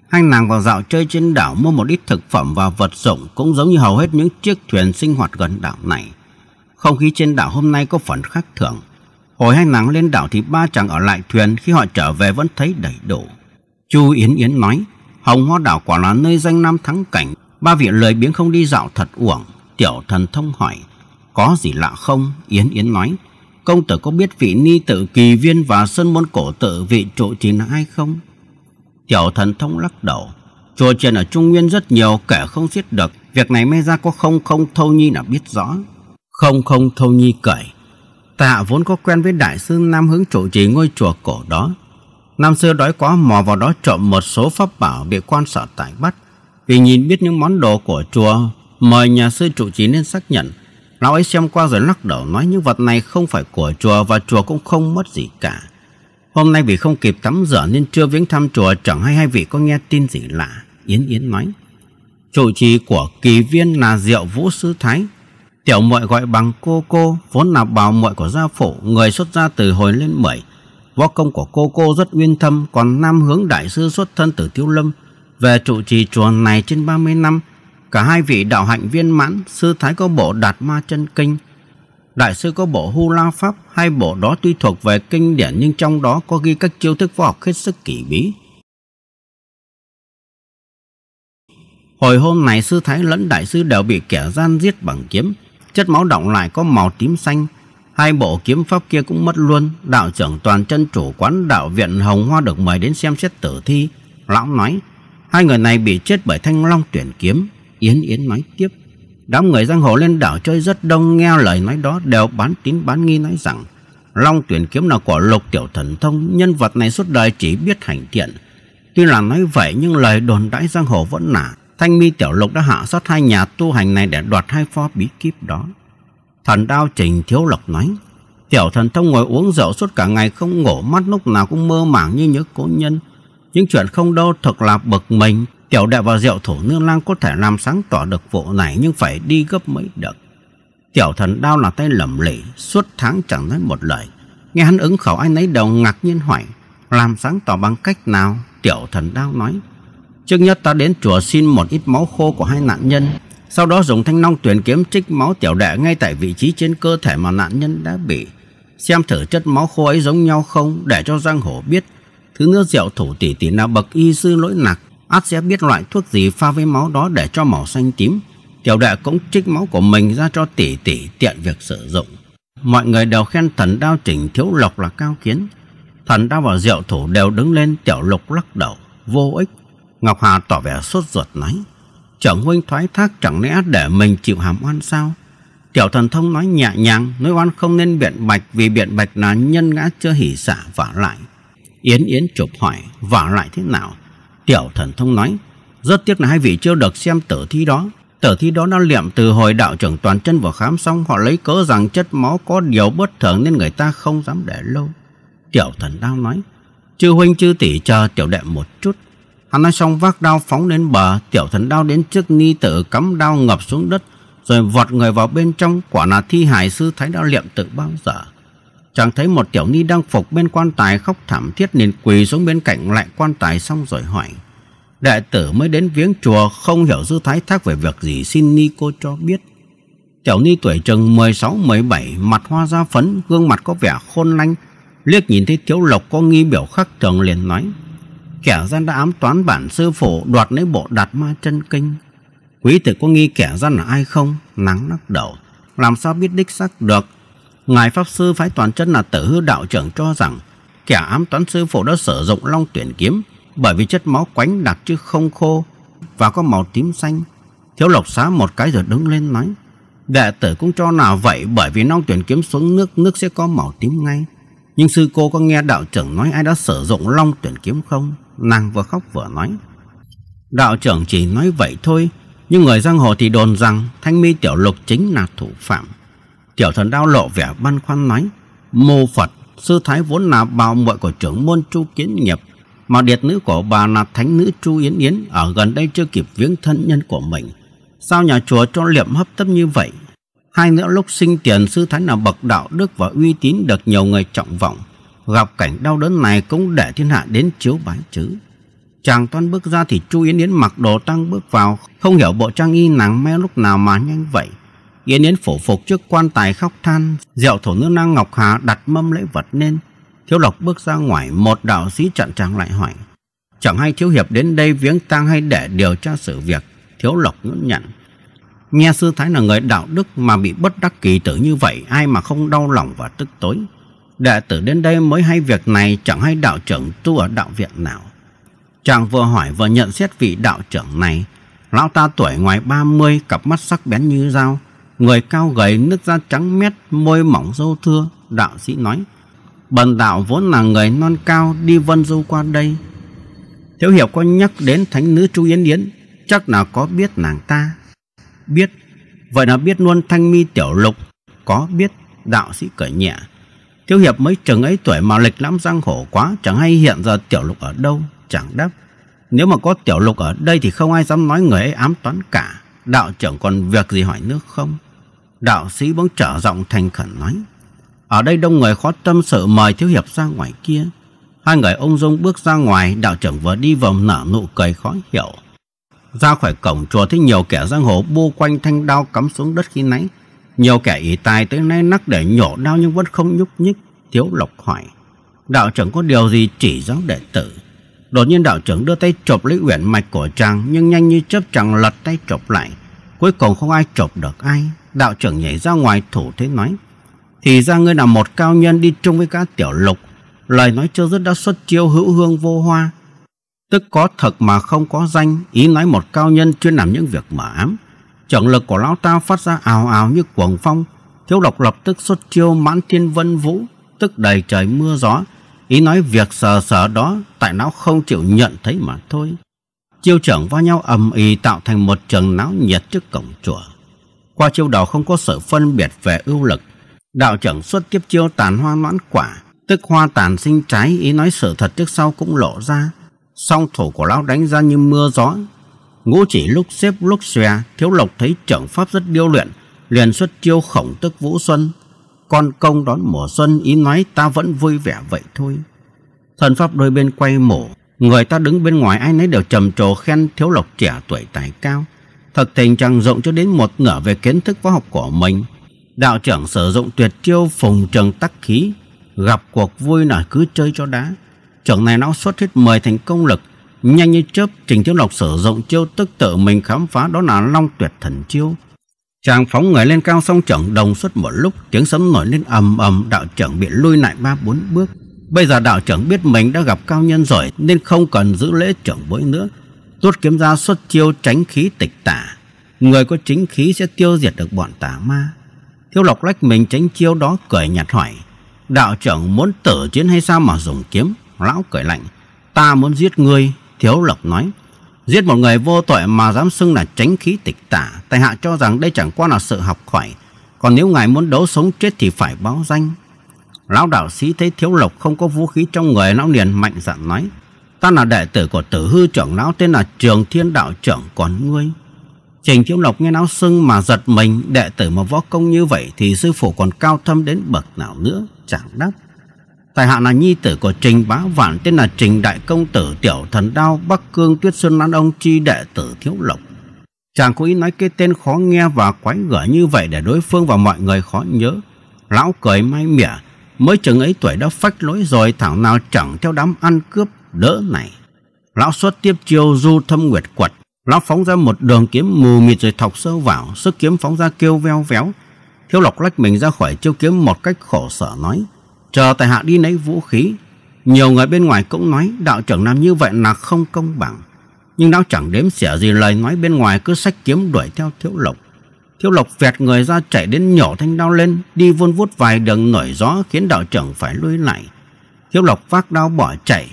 [SPEAKER 1] Hai nàng vào dạo chơi trên đảo mua một ít thực phẩm và vật dụng cũng giống như hầu hết những chiếc thuyền sinh hoạt gần đảo này. Không khí trên đảo hôm nay có phần khác thường. Hồi hai nàng lên đảo thì ba chàng ở lại thuyền khi họ trở về vẫn thấy đầy đủ. Chu Yến Yến nói, Hồng Hoa Đảo quả là nơi danh nam thắng cảnh. Ba vị lời biếng không đi dạo thật uổng. Tiểu thần thông hỏi, có gì lạ không? Yến Yến nói, công tử có biết vị ni tử kỳ viên và sơn môn cổ tử vị trụ trì là ai không? Tiểu thần thông lắc đầu. Chùa trên ở Trung Nguyên rất nhiều kẻ không xiết được. Việc này may ra có không không thâu nhi là biết rõ. Không không thâu nhi cười. Tạ vốn có quen với đại sư Nam Hướng trụ trì ngôi chùa cổ đó. Năm xưa đói quá mò vào đó trộm một số pháp bảo bị quan sở tại bắt. Vì nhìn biết những món đồ của chùa, mời nhà sư trụ trì nên xác nhận Lão ấy xem qua rồi lắc đầu nói những vật này không phải của chùa và chùa cũng không mất gì cả. Hôm nay vì không kịp tắm rửa nên chưa viếng thăm chùa chẳng hay hai vị có nghe tin gì lạ. Yến Yến nói. Chủ trì của kỳ viên là Diệu Vũ Sư Thái. Tiểu muội gọi bằng cô cô, vốn là bào muội của gia phổ, người xuất gia từ hồi lên mười. Võ công của cô cô rất uyên thâm, còn nam hướng đại sư xuất thân từ Tiêu Lâm. Về trụ trì chùa này trên 30 năm, Cả hai vị đạo hạnh viên mãn, sư thái có bộ đạt ma chân kinh, đại sư có bộ hu la pháp, hai bộ đó tuy thuộc về kinh điển nhưng trong đó có ghi các chiêu thức võ học hết sức kỳ bí. Hồi hôm này sư thái lẫn đại sư đều bị kẻ gian giết bằng kiếm, chất máu động lại có màu tím xanh, hai bộ kiếm pháp kia cũng mất luôn. Đạo trưởng toàn chân chủ quán đạo viện Hồng Hoa được mời đến xem xét tử thi. Lão nói, hai người này bị chết bởi thanh long tuyển kiếm, Yến Yến nói tiếp Đám người giang hồ lên đảo chơi rất đông Nghe lời nói đó đều bán tín bán nghi nói rằng Long tuyển kiếm là của lục tiểu thần thông Nhân vật này suốt đời chỉ biết hành thiện Tuy là nói vậy nhưng lời đồn đãi giang hồ vẫn nả Thanh mi tiểu lục đã hạ sát hai nhà tu hành này Để đoạt hai pho bí kíp đó Thần đao trình thiếu lộc nói Tiểu thần thông ngồi uống rượu suốt cả ngày không ngủ Mắt lúc nào cũng mơ màng như nhớ cố nhân Những chuyện không đâu thật là bực mình Tiểu đệ vào diệu thổ Nương lang có thể làm sáng tỏ được vụ này nhưng phải đi gấp mấy đợt. Tiểu thần đau là tay lầm lì, suốt tháng chẳng nói một lời. Nghe hắn ứng khẩu anh ấy đầu ngạc nhiên hỏi, làm sáng tỏ bằng cách nào? Tiểu thần đau nói, trước nhất ta đến chùa xin một ít máu khô của hai nạn nhân. Sau đó dùng thanh long tuyển kiếm trích máu tiểu đệ ngay tại vị trí trên cơ thể mà nạn nhân đã bị. Xem thử chất máu khô ấy giống nhau không để cho giang hồ biết. Thứ nữa diệu thủ tỷ tỷ nào bậc y sư lỗi nặc át sẽ biết loại thuốc gì pha với máu đó để cho màu xanh tím. Tiểu đệ cũng trích máu của mình ra cho tỷ tỷ tiện việc sử dụng. Mọi người đều khen thần đao chỉnh thiếu lộc là cao kiến. Thần đao và diệu thủ đều đứng lên tiểu lục lắc đầu, vô ích. Ngọc Hà tỏ vẻ sốt ruột nói, trưởng huynh thoái thác chẳng lẽ để mình chịu hàm oan sao? Tiểu thần thông nói nhẹ nhàng, nói oan không nên biện bạch vì biện bạch là nhân ngã chưa hỉ xả vả lại. Yến Yến chụp hỏi vả lại thế nào Tiểu thần thông nói, rất tiếc là hai vị chưa được xem tử thi đó. Tử thi đó đã liệm từ hồi đạo trưởng toàn chân vào khám xong họ lấy cớ rằng chất máu có điều bất thường nên người ta không dám để lâu. Tiểu thần đao nói, chư huynh chư tỷ chờ tiểu đệ một chút. Hắn nói xong vác đao phóng lên bờ, tiểu thần đao đến trước ni tử cắm đao ngập xuống đất, rồi vọt người vào bên trong, quả là thi hải sư thái đao liệm tự bao giờ chàng thấy một tiểu ni đang phục bên quan tài khóc thảm thiết nên quỳ xuống bên cạnh lại quan tài xong rồi hỏi đệ tử mới đến viếng chùa không hiểu dư thái thác về việc gì xin ni cô cho biết tiểu ni tuổi chừng mười sáu mười bảy mặt hoa da phấn gương mặt có vẻ khôn lanh liếc nhìn thấy thiếu lộc có nghi biểu khắc thường liền nói kẻ gian đã ám toán bản sư phụ đoạt lấy bộ đạt ma chân kinh quý tử có nghi kẻ gian là ai không nắng lắc đầu làm sao biết đích xác được Ngài Pháp Sư Phái Toàn Chân là tử hư đạo trưởng cho rằng kẻ ám toán sư phụ đã sử dụng long tuyển kiếm bởi vì chất máu quánh đặc chứ không khô và có màu tím xanh. Thiếu lộc xá một cái rồi đứng lên nói Đệ tử cũng cho là vậy bởi vì long tuyển kiếm xuống nước nước sẽ có màu tím ngay. Nhưng sư cô có nghe đạo trưởng nói ai đã sử dụng long tuyển kiếm không? Nàng vừa khóc vừa nói. Đạo trưởng chỉ nói vậy thôi, nhưng người giang hồ thì đồn rằng Thanh Mi Tiểu Lục chính là thủ phạm. Tiểu thần đao lộ vẻ băn khoăn nói. Mô Phật, sư thái vốn là bào muội của trưởng môn Chu Kiến Nghiệp. Mà điệt nữ của bà là thánh nữ Chu Yến Yến ở gần đây chưa kịp viếng thân nhân của mình. Sao nhà chùa cho liệm hấp tấp như vậy? Hai nữa lúc sinh tiền sư thái là bậc đạo đức và uy tín được nhiều người trọng vọng. Gặp cảnh đau đớn này cũng để thiên hạ đến chiếu bái chứ. Chàng toan bước ra thì Chu Yến Yến mặc đồ tăng bước vào, không hiểu bộ trang y nắng me lúc nào mà nhanh vậy. Yến Yến phổ phục trước quan tài khóc than, rượu thổ nữ năng Ngọc Hà đặt mâm lễ vật lên. Thiếu Lộc bước ra ngoài, một đạo sĩ chặn chàng lại hỏi. Chẳng hay Thiếu Hiệp đến đây viếng tang hay để điều tra sự việc. Thiếu Lộc nhẫn nhận Nghe sư thái là người đạo đức mà bị bất đắc kỳ tử như vậy, ai mà không đau lòng và tức tối. Đệ tử đến đây mới hay việc này chẳng hay đạo trưởng tu ở đạo viện nào. Chàng vừa hỏi vừa nhận xét vị đạo trưởng này. Lão ta tuổi ngoài 30, cặp mắt sắc bén như dao, Người cao gầy nước da trắng mét Môi mỏng râu thưa Đạo sĩ nói Bần đạo vốn là người non cao Đi vân du qua đây Thiếu hiệp có nhắc đến thánh nữ Chu Yến Yến Chắc nào có biết nàng ta Biết Vậy là biết luôn thanh mi tiểu lục Có biết Đạo sĩ cởi nhẹ Thiếu hiệp mới chừng ấy tuổi mà lịch lãm giang hồ quá Chẳng hay hiện giờ tiểu lục ở đâu Chẳng đáp Nếu mà có tiểu lục ở đây thì không ai dám nói người ấy ám toán cả Đạo trưởng còn việc gì hỏi nước không Đạo sĩ bỗng trở giọng thành khẩn nói. Ở đây đông người khó tâm sự mời thiếu hiệp ra ngoài kia. Hai người ông Dung bước ra ngoài, đạo trưởng vừa đi vòng nở nụ cười khó hiểu. Ra khỏi cổng chùa thấy nhiều kẻ giang hồ bu quanh thanh đao cắm xuống đất khi nãy. Nhiều kẻ ý tài tới nay nắc để nhổ đao nhưng vẫn không nhúc nhích. Thiếu lộc hỏi, đạo trưởng có điều gì chỉ giáo đệ tử? Đột nhiên đạo trưởng đưa tay chộp lấy uyển mạch của chàng nhưng nhanh như chớp chàng lật tay chộp lại. Cuối cùng không ai chộp được ai. Đạo trưởng nhảy ra ngoài thủ thế nói Thì ra ngươi là một cao nhân đi chung với cả tiểu lục Lời nói chưa rất đã xuất chiêu hữu hương vô hoa Tức có thật mà không có danh Ý nói một cao nhân chuyên làm những việc mở ám Trọng lực của lão ta phát ra ào ào như cuồng phong Thiếu độc lập tức xuất chiêu mãn thiên vân vũ Tức đầy trời mưa gió Ý nói việc sờ sờ đó Tại não không chịu nhận thấy mà thôi Chiêu trưởng va nhau ầm ĩ tạo thành một trường não nhiệt trước cổng chùa qua chiêu đó không có sự phân biệt về ưu lực. Đạo trưởng xuất kiếp chiêu tàn hoa noãn quả, tức hoa tàn sinh trái ý nói sự thật trước sau cũng lộ ra. Song thủ của lão đánh ra như mưa gió. Ngũ chỉ lúc xếp lúc xòe, thiếu lộc thấy trưởng pháp rất điêu luyện, liền xuất chiêu khổng tức vũ xuân. Con công đón mùa xuân ý nói ta vẫn vui vẻ vậy thôi. Thần pháp đôi bên quay mổ, người ta đứng bên ngoài ai nấy đều trầm trồ khen thiếu lộc trẻ tuổi tài cao Thực tình chàng rộng cho đến một nửa về kiến thức võ học của mình. Đạo trưởng sử dụng tuyệt chiêu phùng trường tắc khí. Gặp cuộc vui là cứ chơi cho đá. Trưởng này não xuất hết 10 thành công lực. Nhanh như chớp, Trình Tiếu Lộc sử dụng chiêu tức tự mình khám phá đó là long tuyệt thần chiêu. Chàng phóng người lên cao song trưởng đồng xuất một lúc, tiếng sấm nổi lên ầm ầm, đạo trưởng bị lui lại ba bốn bước. Bây giờ đạo trưởng biết mình đã gặp cao nhân rồi nên không cần giữ lễ trưởng bối nữa, Rút kiếm ra xuất chiêu tránh khí tịch tả Người có chính khí sẽ tiêu diệt được bọn tà ma Thiếu lộc lách mình tránh chiêu đó cười nhạt hỏi Đạo trưởng muốn tử chiến hay sao mà dùng kiếm Lão cười lạnh Ta muốn giết ngươi Thiếu lộc nói Giết một người vô tội mà dám xưng là tránh khí tịch tả Tài hạ cho rằng đây chẳng qua là sự học khỏi Còn nếu ngài muốn đấu sống chết thì phải báo danh Lão đạo sĩ thấy thiếu lộc không có vũ khí trong người Lão liền mạnh dạn nói Ta là đệ tử của tử hư trưởng lão tên là Trường Thiên Đạo trưởng còn ngươi. Trình Thiếu Lộc nghe não sưng mà giật mình đệ tử mà võ công như vậy thì sư phụ còn cao thâm đến bậc nào nữa chẳng đáp. Tài hạ là nhi tử của Trình Bá Vạn tên là Trình Đại Công Tử Tiểu Thần Đao Bắc Cương Tuyết Xuân Lan Ông Chi đệ tử Thiếu Lộc. Chàng cố ý nói cái tên khó nghe và quái gở như vậy để đối phương và mọi người khó nhớ. Lão cười mai mỉa, mới chừng ấy tuổi đã phách lối rồi thảo nào chẳng theo đám ăn cướp đỡ này. Lão xuất tiếp chiêu du thâm nguyệt quật. Lão phóng ra một đường kiếm mù mịt rồi thọc sâu vào. Sức kiếm phóng ra kêu veo véo. thiếu Lộc lách mình ra khỏi chiêu kiếm một cách khổ sở nói. Chờ tài hạ đi lấy vũ khí. Nhiều người bên ngoài cũng nói đạo trưởng làm như vậy là không công bằng. Nhưng lão chẳng đếm xỉa gì lời nói bên ngoài cứ sách kiếm đuổi theo Thiếu Lộc. Thiếu Lộc vẹt người ra chạy đến nhổ thanh đao lên, đi vun vút vài đường nổi gió khiến đạo trưởng phải lui lại. Thiếu Lộc vác đao bỏ chạy,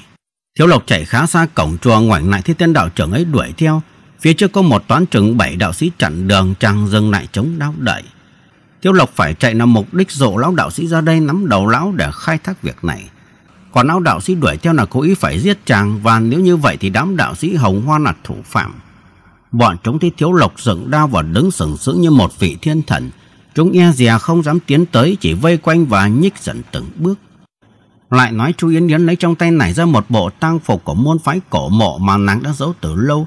[SPEAKER 1] Thiếu Lộc chạy khá xa cổng chùa ngoảnh lại thì tên đạo trưởng ấy đuổi theo. Phía trước có một toán trưởng bảy đạo sĩ chặn đường chàng dừng lại chống đau đợi Thiếu Lộc phải chạy là mục đích dụ lão đạo sĩ ra đây nắm đầu lão để khai thác việc này. Còn lão đạo sĩ đuổi theo là cố ý phải giết chàng và nếu như vậy thì đám đạo sĩ hồng hoa là thủ phạm. Bọn chúng thấy Thiếu Lộc dựng đao và đứng sừng sững như một vị thiên thần. Chúng e dè không dám tiến tới chỉ vây quanh và nhích dần từng bước. Lại nói chú Yến Yến lấy trong tay nảy ra một bộ tang phục của môn phái cổ mộ mà nàng đã giấu từ lâu.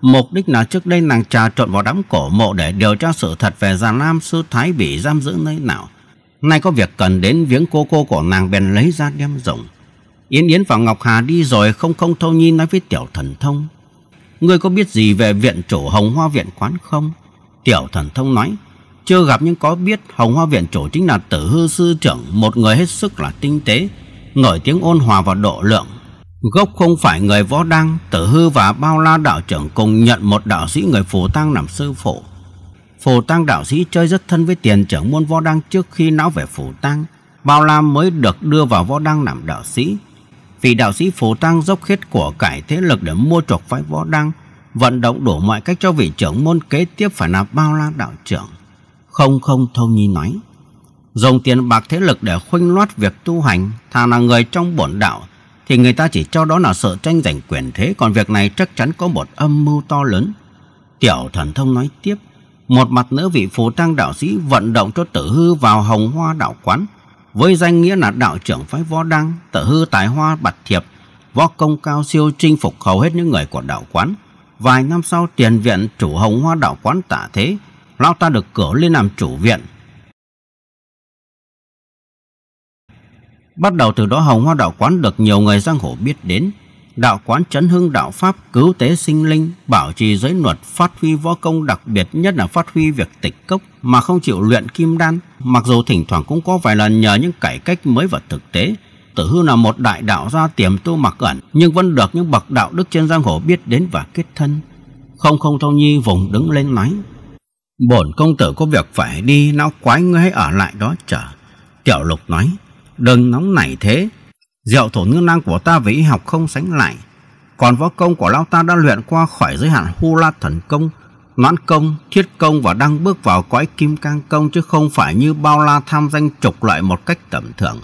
[SPEAKER 1] Mục đích là trước đây nàng trà trộn vào đám cổ mộ để điều tra sự thật về già nam Sư Thái bị giam giữ nơi nào. Nay có việc cần đến viếng cô cô của nàng bèn lấy ra đem dùng. Yến Yến và Ngọc Hà đi rồi không không thâu nhi nói với tiểu thần thông. Ngươi có biết gì về viện chủ Hồng Hoa Viện Quán không? Tiểu thần thông nói, chưa gặp nhưng có biết Hồng Hoa Viện Chủ chính là tử hư sư trưởng, một người hết sức là tinh tế, nổi tiếng ôn hòa và độ lượng. Gốc không phải người võ đăng, tử hư và bao la đạo trưởng cùng nhận một đạo sĩ người phù tăng làm sư phụ. Phù tăng đạo sĩ chơi rất thân với tiền trưởng môn võ đăng trước khi não về phù tăng. Bao la mới được đưa vào võ đăng làm đạo sĩ. Vì đạo sĩ phù tăng dốc hết của cải thế lực để mua chuộc phái võ đăng, vận động đủ mọi cách cho vị trưởng môn kế tiếp phải là bao la đạo trưởng. Không không Thâu Nhi nói dùng tiền bạc thế lực để khuynh loát việc tu hành, thà là người trong bổn đạo thì người ta chỉ cho đó là sợ tranh giành quyền thế, còn việc này chắc chắn có một âm mưu to lớn. Tiểu thần thông nói tiếp, một mặt nữa vị phù tăng đạo sĩ vận động cho tử hư vào hồng hoa đạo quán, với danh nghĩa là đạo trưởng phái võ đăng, tử hư tài hoa bạch thiệp, võ công cao siêu chinh phục hầu hết những người của đạo quán. Vài năm sau tiền viện chủ hồng hoa đạo quán tả thế, lão ta được cử lên làm chủ viện, Bắt đầu từ đó hồng hoa đạo quán được nhiều người giang hồ biết đến. Đạo quán chấn hưng đạo pháp cứu tế sinh linh, bảo trì giới luật, phát huy võ công đặc biệt nhất là phát huy việc tịch cốc mà không chịu luyện kim đan. Mặc dù thỉnh thoảng cũng có vài lần nhờ những cải cách mới và thực tế, Tử Hư là một đại đạo gia tiềm tu mặc ẩn nhưng vẫn được những bậc đạo đức trên giang hồ biết đến và kết thân. Không không Thâu Nhi vùng đứng lên nói. Bổn công tử có việc phải đi, lão quái ngươi hãy ở lại đó chờ. Tiểu lục nói đừng nóng nảy thế. Diệu thổ ngư năng của ta với y học không sánh lại. Còn võ công của lão ta đã luyện qua khỏi giới hạn hô la thần công, noãn công, thiết công và đang bước vào cõi kim cang công chứ không phải như bao la tham danh trục loại một cách tầm thường.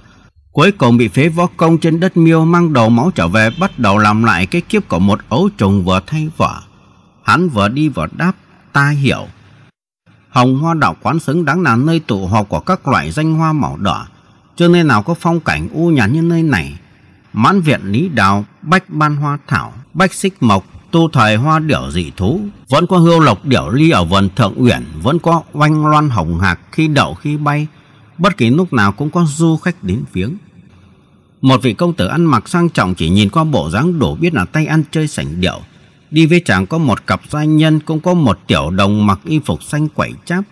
[SPEAKER 1] Cuối cùng bị phế võ công trên đất miêu mang đầu máu trở về bắt đầu làm lại cái kiếp của một ấu trùng vừa thay vỏ. Hắn vừa đi vừa đáp, ta hiểu. Hồng hoa đảo quán xứng đáng là nơi tụ họp của các loại danh hoa màu đỏ, chưa nơi nào có phong cảnh u nhàn như nơi này Mãn viện lý đào Bách ban hoa thảo Bách xích mộc Tu thời hoa điểu dị thú Vẫn có hưu lộc điểu ly ở vườn thượng uyển Vẫn có oanh loan hồng hạc khi đậu khi bay Bất kỳ lúc nào cũng có du khách đến viếng Một vị công tử ăn mặc sang trọng Chỉ nhìn qua bộ dáng đổ biết là tay ăn chơi sảnh điệu Đi với chàng có một cặp gia nhân Cũng có một tiểu đồng mặc y phục xanh quẩy cháp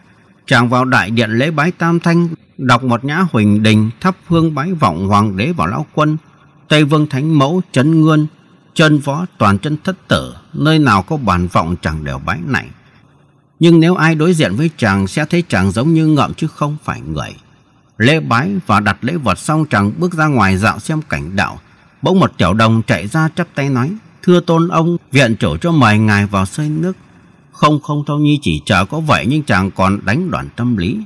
[SPEAKER 1] chàng vào đại điện lễ bái tam thanh đọc một nhã huỳnh đình thắp hương bái vọng hoàng đế và lão quân tây vương thánh mẫu trấn nguyên chân võ toàn chân thất tử nơi nào có bản vọng chàng đều bái này nhưng nếu ai đối diện với chàng sẽ thấy chàng giống như ngậm chứ không phải người lễ bái và đặt lễ vật xong chàng bước ra ngoài dạo xem cảnh đạo bỗng một tiểu đồng chạy ra chắp tay nói thưa tôn ông viện chủ cho mời ngài vào xây nước không không Thâu Nhi chỉ chờ có vậy nhưng chàng còn đánh đoạn tâm lý.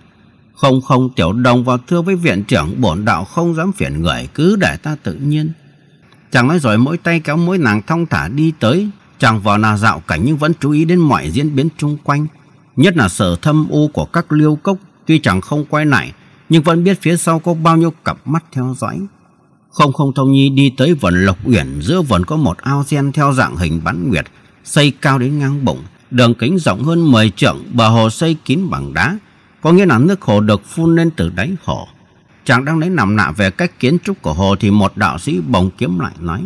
[SPEAKER 1] Không không Tiểu Đồng vào thưa với viện trưởng bổn đạo không dám phiền người cứ để ta tự nhiên. Chàng nói rồi mỗi tay kéo mỗi nàng thong thả đi tới. Chàng vào nà dạo cảnh nhưng vẫn chú ý đến mọi diễn biến chung quanh. Nhất là sở thâm u của các liêu cốc tuy chàng không quay lại nhưng vẫn biết phía sau có bao nhiêu cặp mắt theo dõi. Không không Thông Nhi đi tới vườn Lộc Uyển giữa vườn có một ao sen theo dạng hình bán nguyệt xây cao đến ngang bụng đường kính rộng hơn 10 trượng, bờ hồ xây kín bằng đá, có nghĩa là nước hồ được phun lên từ đáy hồ. Chàng đang lấy nằm nạ về cách kiến trúc của hồ thì một đạo sĩ bồng kiếm lại nói: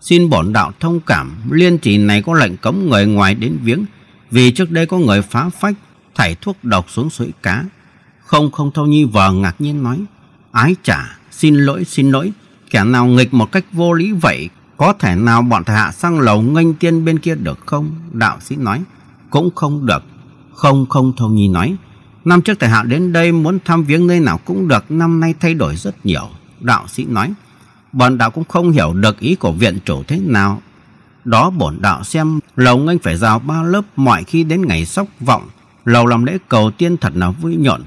[SPEAKER 1] "Xin bổn đạo thông cảm, liên trì này có lệnh cấm người ngoài đến viếng, vì trước đây có người phá phách thảy thuốc độc xuống suối cá." Không không thâu nhi vờ ngạc nhiên nói: "Ái chả, xin lỗi, xin lỗi, kẻ nào nghịch một cách vô lý vậy, có thể nào bọn thầy hạ sang lầu nghênh tiên bên kia được không?" Đạo sĩ nói: cũng không được. Không không Thâu Nhi nói. Năm trước tại hạ đến đây muốn thăm viếng nơi nào cũng được, năm nay thay đổi rất nhiều. Đạo sĩ nói, bọn đạo cũng không hiểu được ý của viện chủ thế nào. Đó bổn đạo xem lầu anh phải rào ba lớp mọi khi đến ngày sóc vọng. Lầu làm lễ cầu tiên thật là vui nhộn.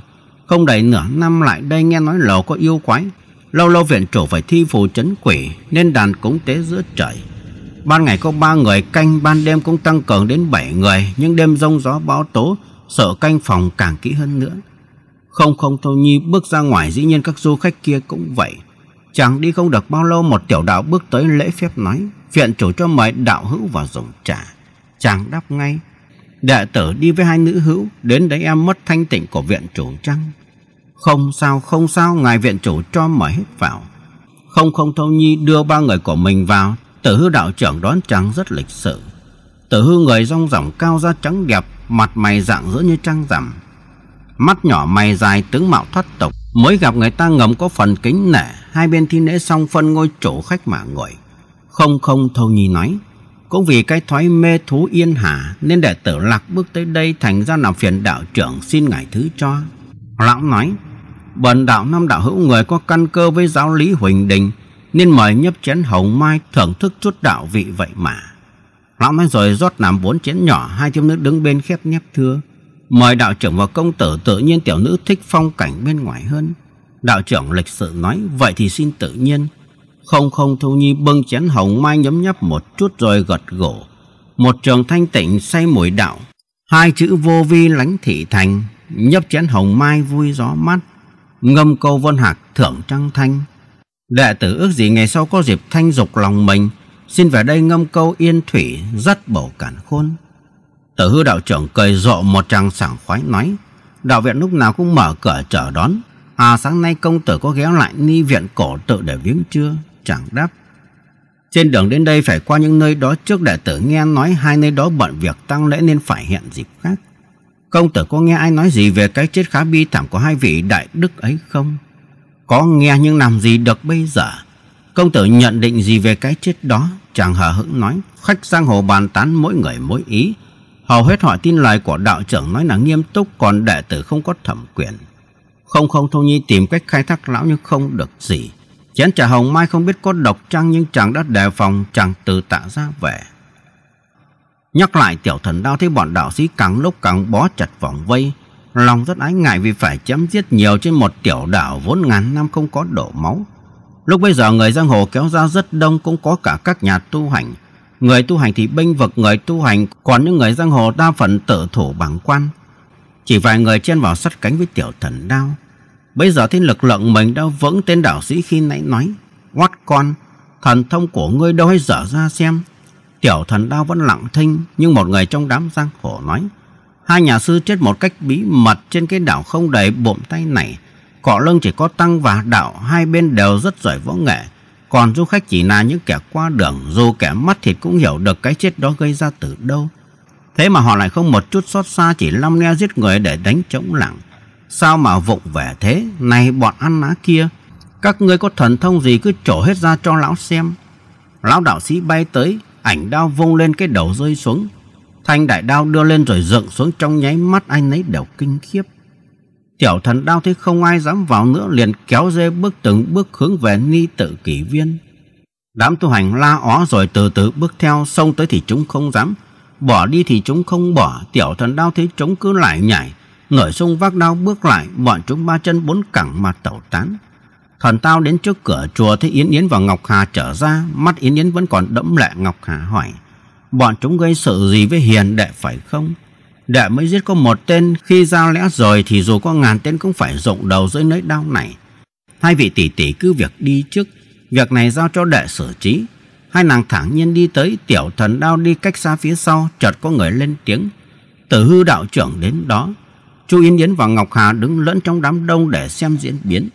[SPEAKER 1] Không đầy nửa năm lại đây nghe nói lầu có yêu quái. Lâu lâu viện chủ phải thi phù chấn quỷ nên đàn cúng tế giữa trời. Ban ngày có ba người canh, ban đêm cũng tăng cường đến bảy người, nhưng đêm rông gió bão tố, sợ canh phòng càng kỹ hơn nữa. Không không thâu Nhi bước ra ngoài, dĩ nhiên các du khách kia cũng vậy. chàng đi không được bao lâu một tiểu đạo bước tới lễ phép nói, viện chủ cho mời đạo hữu vào dùng trà. Chàng đáp ngay, đệ tử đi với hai nữ hữu, đến đấy em mất thanh tịnh của viện chủ chăng? Không sao, không sao, ngài viện chủ cho mời hết vào. Không không Thâu Nhi đưa ba người của mình vào Tử hư đạo trưởng đón trăng rất lịch sự Tử hư người rong ròng cao da trắng đẹp Mặt mày dạng dỡ như trăng rằm Mắt nhỏ mày dài tướng mạo thoát tục Mới gặp người ta ngầm có phần kính nể Hai bên thi lễ xong phân ngôi chỗ khách mà ngồi Không không thâu nhi nói Cũng vì cái thói mê thú yên hà Nên đệ tử lạc bước tới đây Thành ra làm phiền đạo trưởng xin ngài thứ cho Lão nói Bần đạo năm đạo hữu người có căn cơ với giáo lý huỳnh đình nên mời nhấp chén hồng mai thưởng thức chút đạo vị vậy mà. Lão nói rồi rót làm bốn chén nhỏ, hai thiếu nữ đứng bên khép nhép thưa. Mời đạo trưởng và công tử tự nhiên tiểu nữ thích phong cảnh bên ngoài hơn. Đạo trưởng lịch sự nói, vậy thì xin tự nhiên. Không không Thu Nhi bưng chén hồng mai nhấm nhấp một chút rồi gật gỗ. Một trường thanh tịnh say mùi đạo, hai chữ vô vi lánh thị thành, nhấp chén hồng mai vui gió mát Ngâm câu vân hạc thưởng trăng thanh Đệ tử ước gì ngày sau có dịp thanh dục lòng mình Xin về đây ngâm câu yên thủy Dắt bổ cản khôn Tử hư đạo trưởng cười rộ một tràng sảng khoái nói Đạo viện lúc nào cũng mở cửa chờ đón À sáng nay công tử có ghé lại ni viện cổ tự để viếng chưa Chẳng đáp Trên đường đến đây phải qua những nơi đó trước đệ tử nghe nói hai nơi đó bận việc tăng lễ nên phải hẹn dịp khác Công tử có nghe ai nói gì về cái chết khá bi thảm của hai vị đại đức ấy không? có nghe nhưng làm gì được bây giờ Công tử nhận định gì về cái chết đó Chàng hờ hững nói Khách giang hồ bàn tán mỗi người mỗi ý Hầu hết họ tin lời của đạo trưởng nói là nghiêm túc Còn đệ tử không có thẩm quyền Không không Thô Nhi tìm cách khai thác lão nhưng không được gì Chén trà hồng mai không biết có độc chăng Nhưng chàng đã đề phòng chàng từ tạ ra về Nhắc lại tiểu thần đao thấy bọn đạo sĩ càng lúc càng bó chặt vòng vây Lòng rất ái ngại vì phải chém giết nhiều trên một tiểu đảo vốn ngàn năm không có đổ máu. Lúc bây giờ người giang hồ kéo ra rất đông cũng có cả các nhà tu hành. Người tu hành thì binh vực người tu hành, còn những người giang hồ đa phần tự thủ bằng quan. Chỉ vài người chen vào sắt cánh với tiểu thần đao. Bây giờ thiên lực lượng mình đã vững tên đạo sĩ khi nãy nói. Quát con, thần thông của ngươi đâu hay dở ra xem. Tiểu thần đao vẫn lặng thinh, nhưng một người trong đám giang hồ nói. Hai nhà sư chết một cách bí mật trên cái đảo không đầy bộm tay này. Cọ lưng chỉ có tăng và đạo, hai bên đều rất giỏi võ nghệ. Còn du khách chỉ là những kẻ qua đường, dù kẻ mắt thịt cũng hiểu được cái chết đó gây ra từ đâu. Thế mà họ lại không một chút xót xa chỉ lăm le giết người để đánh chống lặng. Sao mà vụng vẻ thế, này bọn ăn ná kia. Các ngươi có thần thông gì cứ trổ hết ra cho lão xem. Lão đạo sĩ bay tới, ảnh đao vung lên cái đầu rơi xuống, Thanh đại đao đưa lên rồi dựng xuống trong nháy mắt anh ấy đều kinh khiếp. Tiểu thần đao thấy không ai dám vào nữa liền kéo dê bước từng bước hướng về ni tự kỷ viên. Đám tu hành la ó rồi từ từ bước theo xông tới thì chúng không dám. Bỏ đi thì chúng không bỏ, tiểu thần đao thấy chúng cứ lại nhảy. Nổi sung vác đao bước lại, bọn chúng ba chân bốn cẳng mà tẩu tán. Thần tao đến trước cửa chùa thấy Yến Yến và Ngọc Hà trở ra, mắt Yến Yến vẫn còn đẫm lệ Ngọc Hà hỏi. Bọn chúng gây sự gì với Hiền đệ phải không? Đệ mới giết có một tên Khi giao lẽ rồi thì dù có ngàn tên Cũng phải rụng đầu dưới nấy đau này Hai vị tỷ tỷ cứ việc đi trước Việc này giao cho đệ xử trí Hai nàng thẳng nhiên đi tới Tiểu thần đao đi cách xa phía sau Chợt có người lên tiếng Tử hư đạo trưởng đến đó Chu Yên Yến và Ngọc Hà đứng lẫn trong đám đông Để xem diễn biến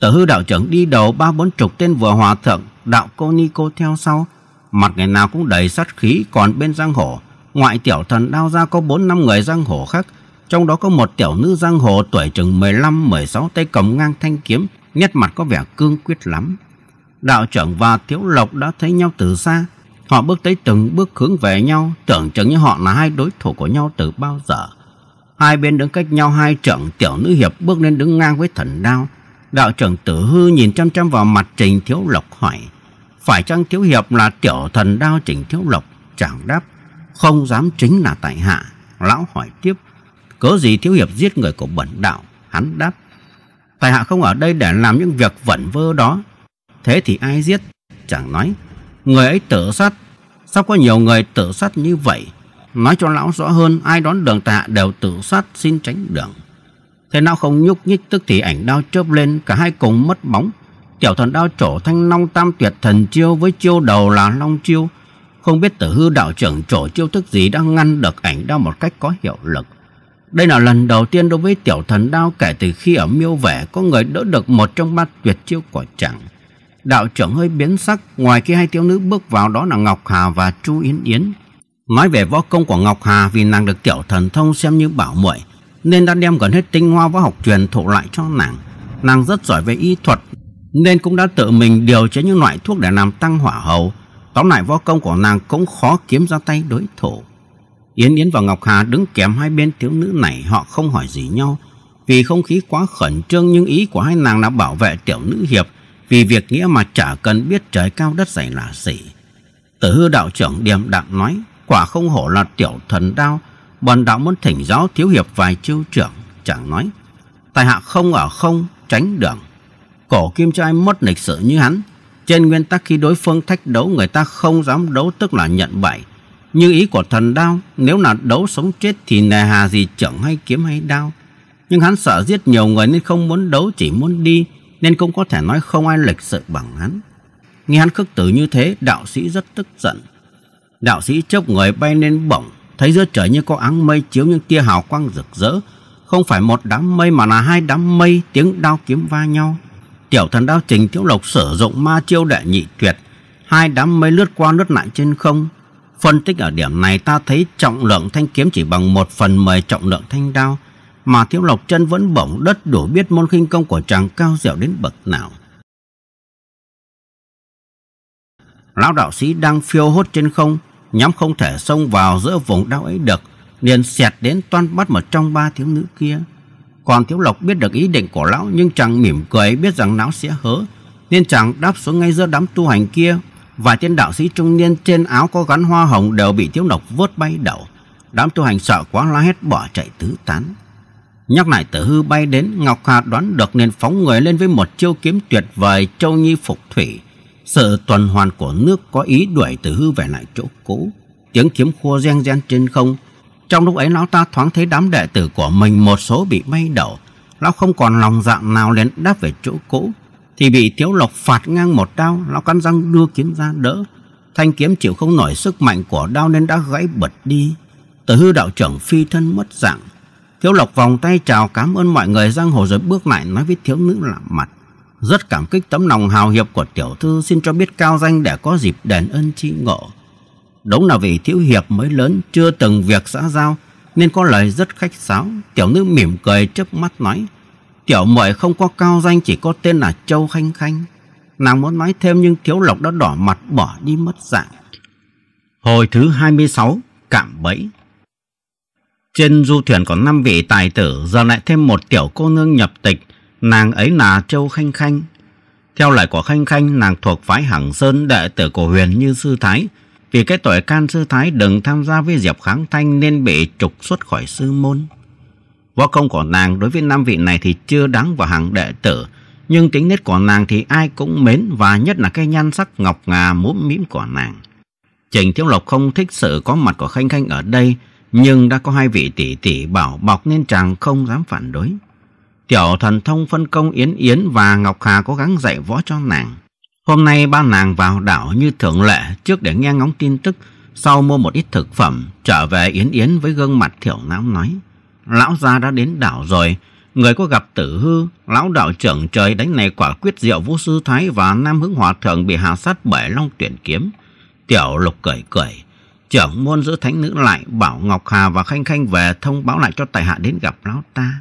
[SPEAKER 1] Tử hư đạo trưởng đi đầu ba bốn chục tên vừa hòa thượng Đạo cô ni cô theo sau mặt ngày nào cũng đầy sát khí, còn bên giang hồ, ngoại tiểu thần đao ra có bốn năm người giang hồ khác, trong đó có một tiểu nữ giang hồ tuổi chừng mười lăm, mười sáu tay cầm ngang thanh kiếm, nét mặt có vẻ cương quyết lắm. Đạo trưởng và Thiếu Lộc đã thấy nhau từ xa, họ bước tới từng bước hướng về nhau, tưởng chừng như họ là hai đối thủ của nhau từ bao giờ. Hai bên đứng cách nhau hai trượng, tiểu nữ hiệp bước lên đứng ngang với thần đao. Đạo trưởng tử hư nhìn chăm chăm vào mặt Trình Thiếu Lộc hỏi. Phải chăng Thiếu Hiệp là tiểu thần đao chỉnh Thiếu Lộc? Chàng đáp, không dám chính là tại hạ. Lão hỏi tiếp, cớ gì Thiếu Hiệp giết người của bẩn đạo? Hắn đáp, tại hạ không ở đây để làm những việc vẩn vơ đó. Thế thì ai giết? Chàng nói, người ấy tự sát. Sao có nhiều người tự sát như vậy? Nói cho lão rõ hơn, ai đón đường tại hạ đều tự sát xin tránh đường. Thế nào không nhúc nhích tức thì ảnh đao chớp lên, cả hai cùng mất bóng, Tiểu thần đao trổ thanh long tam tuyệt thần chiêu với chiêu đầu là long chiêu. Không biết tử hư đạo trưởng trổ chiêu thức gì đã ngăn được ảnh đao một cách có hiệu lực. Đây là lần đầu tiên đối với tiểu thần đao kể từ khi ở miêu vẻ có người đỡ được một trong ba tuyệt chiêu của chẳng. Đạo trưởng hơi biến sắc, ngoài kia hai thiếu nữ bước vào đó là Ngọc Hà và Chu Yến Yến. Nói về võ công của Ngọc Hà vì nàng được tiểu thần thông xem như bảo muội nên đã đem gần hết tinh hoa võ học truyền thụ lại cho nàng. Nàng rất giỏi về y thuật nên cũng đã tự mình điều chế những loại thuốc để làm tăng hỏa hầu. Tóm lại võ công của nàng cũng khó kiếm ra tay đối thủ. Yến Yến và Ngọc Hà đứng kèm hai bên thiếu nữ này họ không hỏi gì nhau vì không khí quá khẩn trương nhưng ý của hai nàng là bảo vệ tiểu nữ hiệp vì việc nghĩa mà chả cần biết trời cao đất dày là gì. Tử hư đạo trưởng điềm đạm nói quả không hổ là tiểu thần đao bần đạo muốn thỉnh giáo thiếu hiệp vài chiêu trưởng chẳng nói tài hạ không ở không tránh đường cổ kim cho ai mất lịch sự như hắn. Trên nguyên tắc khi đối phương thách đấu người ta không dám đấu tức là nhận bại. Như ý của thần đao, nếu là đấu sống chết thì nề hà gì chẳng hay kiếm hay đao. Nhưng hắn sợ giết nhiều người nên không muốn đấu chỉ muốn đi, nên cũng có thể nói không ai lịch sự bằng hắn. Nghe hắn khước tử như thế, đạo sĩ rất tức giận. Đạo sĩ chốc người bay lên bổng, thấy giữa trời như có áng mây chiếu những tia hào quang rực rỡ. Không phải một đám mây mà là hai đám mây tiếng đao kiếm va nhau. Tiểu thần đao Trình Thiếu Lộc sử dụng ma chiêu đệ nhị tuyệt, hai đám mây lướt qua lướt lại trên không. Phân tích ở điểm này ta thấy trọng lượng thanh kiếm chỉ bằng một phần mười trọng lượng thanh đao, mà Thiếu Lộc chân vẫn bổng đất đủ biết môn khinh công của chàng cao dẻo đến bậc nào. Lão đạo sĩ đang phiêu hốt trên không, nhắm không thể xông vào giữa vùng đao ấy được, liền xẹt đến toan bắt một trong ba thiếu nữ kia. Còn thiếu Lộc biết được ý định của lão nhưng chàng mỉm cười biết rằng lão sẽ hớ. Nên chàng đáp xuống ngay giữa đám tu hành kia. Vài tên đạo sĩ trung niên trên áo có gắn hoa hồng đều bị thiếu Lộc vớt bay đầu. Đám tu hành sợ quá la hét bỏ chạy tứ tán. Nhắc lại tử hư bay đến, Ngọc Hà đoán được nên phóng người lên với một chiêu kiếm tuyệt vời châu nhi phục thủy. Sự tuần hoàn của nước có ý đuổi tử hư về lại chỗ cũ. Tiếng kiếm khua reng reng trên không, trong lúc ấy lão ta thoáng thấy đám đệ tử của mình một số bị bay đầu. Lão không còn lòng dạng nào liền đáp về chỗ cũ. Thì bị Tiếu Lộc phạt ngang một đao, lão cắn răng đưa kiếm ra đỡ. Thanh kiếm chịu không nổi sức mạnh của đao nên đã gãy bật đi. Tử hư đạo trưởng phi thân mất dạng. Thiếu Lộc vòng tay chào cảm ơn mọi người giang hồ rồi bước lại nói với thiếu nữ lạ mặt. Rất cảm kích tấm lòng hào hiệp của tiểu thư xin cho biết cao danh để có dịp đền ơn tri ngộ. Đúng là vì thiếu hiệp mới lớn Chưa từng việc xã giao Nên có lời rất khách sáo Tiểu nữ mỉm cười trước mắt nói Tiểu muội không có cao danh Chỉ có tên là Châu Khanh Khanh Nàng muốn nói thêm nhưng thiếu lộc đã đỏ mặt Bỏ đi mất dạng Hồi thứ hai mươi sáu Cạm bẫy Trên du thuyền có năm vị tài tử Giờ lại thêm một tiểu cô nương nhập tịch Nàng ấy là Châu Khanh Khanh theo lời của Khanh Khanh, nàng thuộc phái Hằng Sơn đệ tử của Huyền Như Sư Thái, vì cái tội can sư thái đừng tham gia với Diệp Kháng Thanh nên bị trục xuất khỏi sư môn. Võ công của nàng đối với năm vị này thì chưa đáng vào hàng đệ tử, nhưng tính nết của nàng thì ai cũng mến và nhất là cái nhan sắc ngọc ngà mũm mĩm của nàng. Trình Thiếu Lộc không thích sự có mặt của Khanh Khanh ở đây, nhưng đã có hai vị tỷ tỷ bảo bọc nên chàng không dám phản đối. Tiểu thần thông phân công Yến Yến và Ngọc Hà cố gắng dạy võ cho nàng. Hôm nay ba nàng vào đảo như thường lệ trước để nghe ngóng tin tức, sau mua một ít thực phẩm, trở về Yến Yến với gương mặt thiểu não nói. Lão gia đã đến đảo rồi, người có gặp tử hư, lão đạo trưởng trời đánh này quả quyết diệu vũ sư thái và nam hướng hòa thượng bị hạ sát bởi long tuyển kiếm. Tiểu lục cười cười, trưởng môn giữ thánh nữ lại bảo Ngọc Hà và Khanh Khanh về thông báo lại cho tài hạ đến gặp lão ta.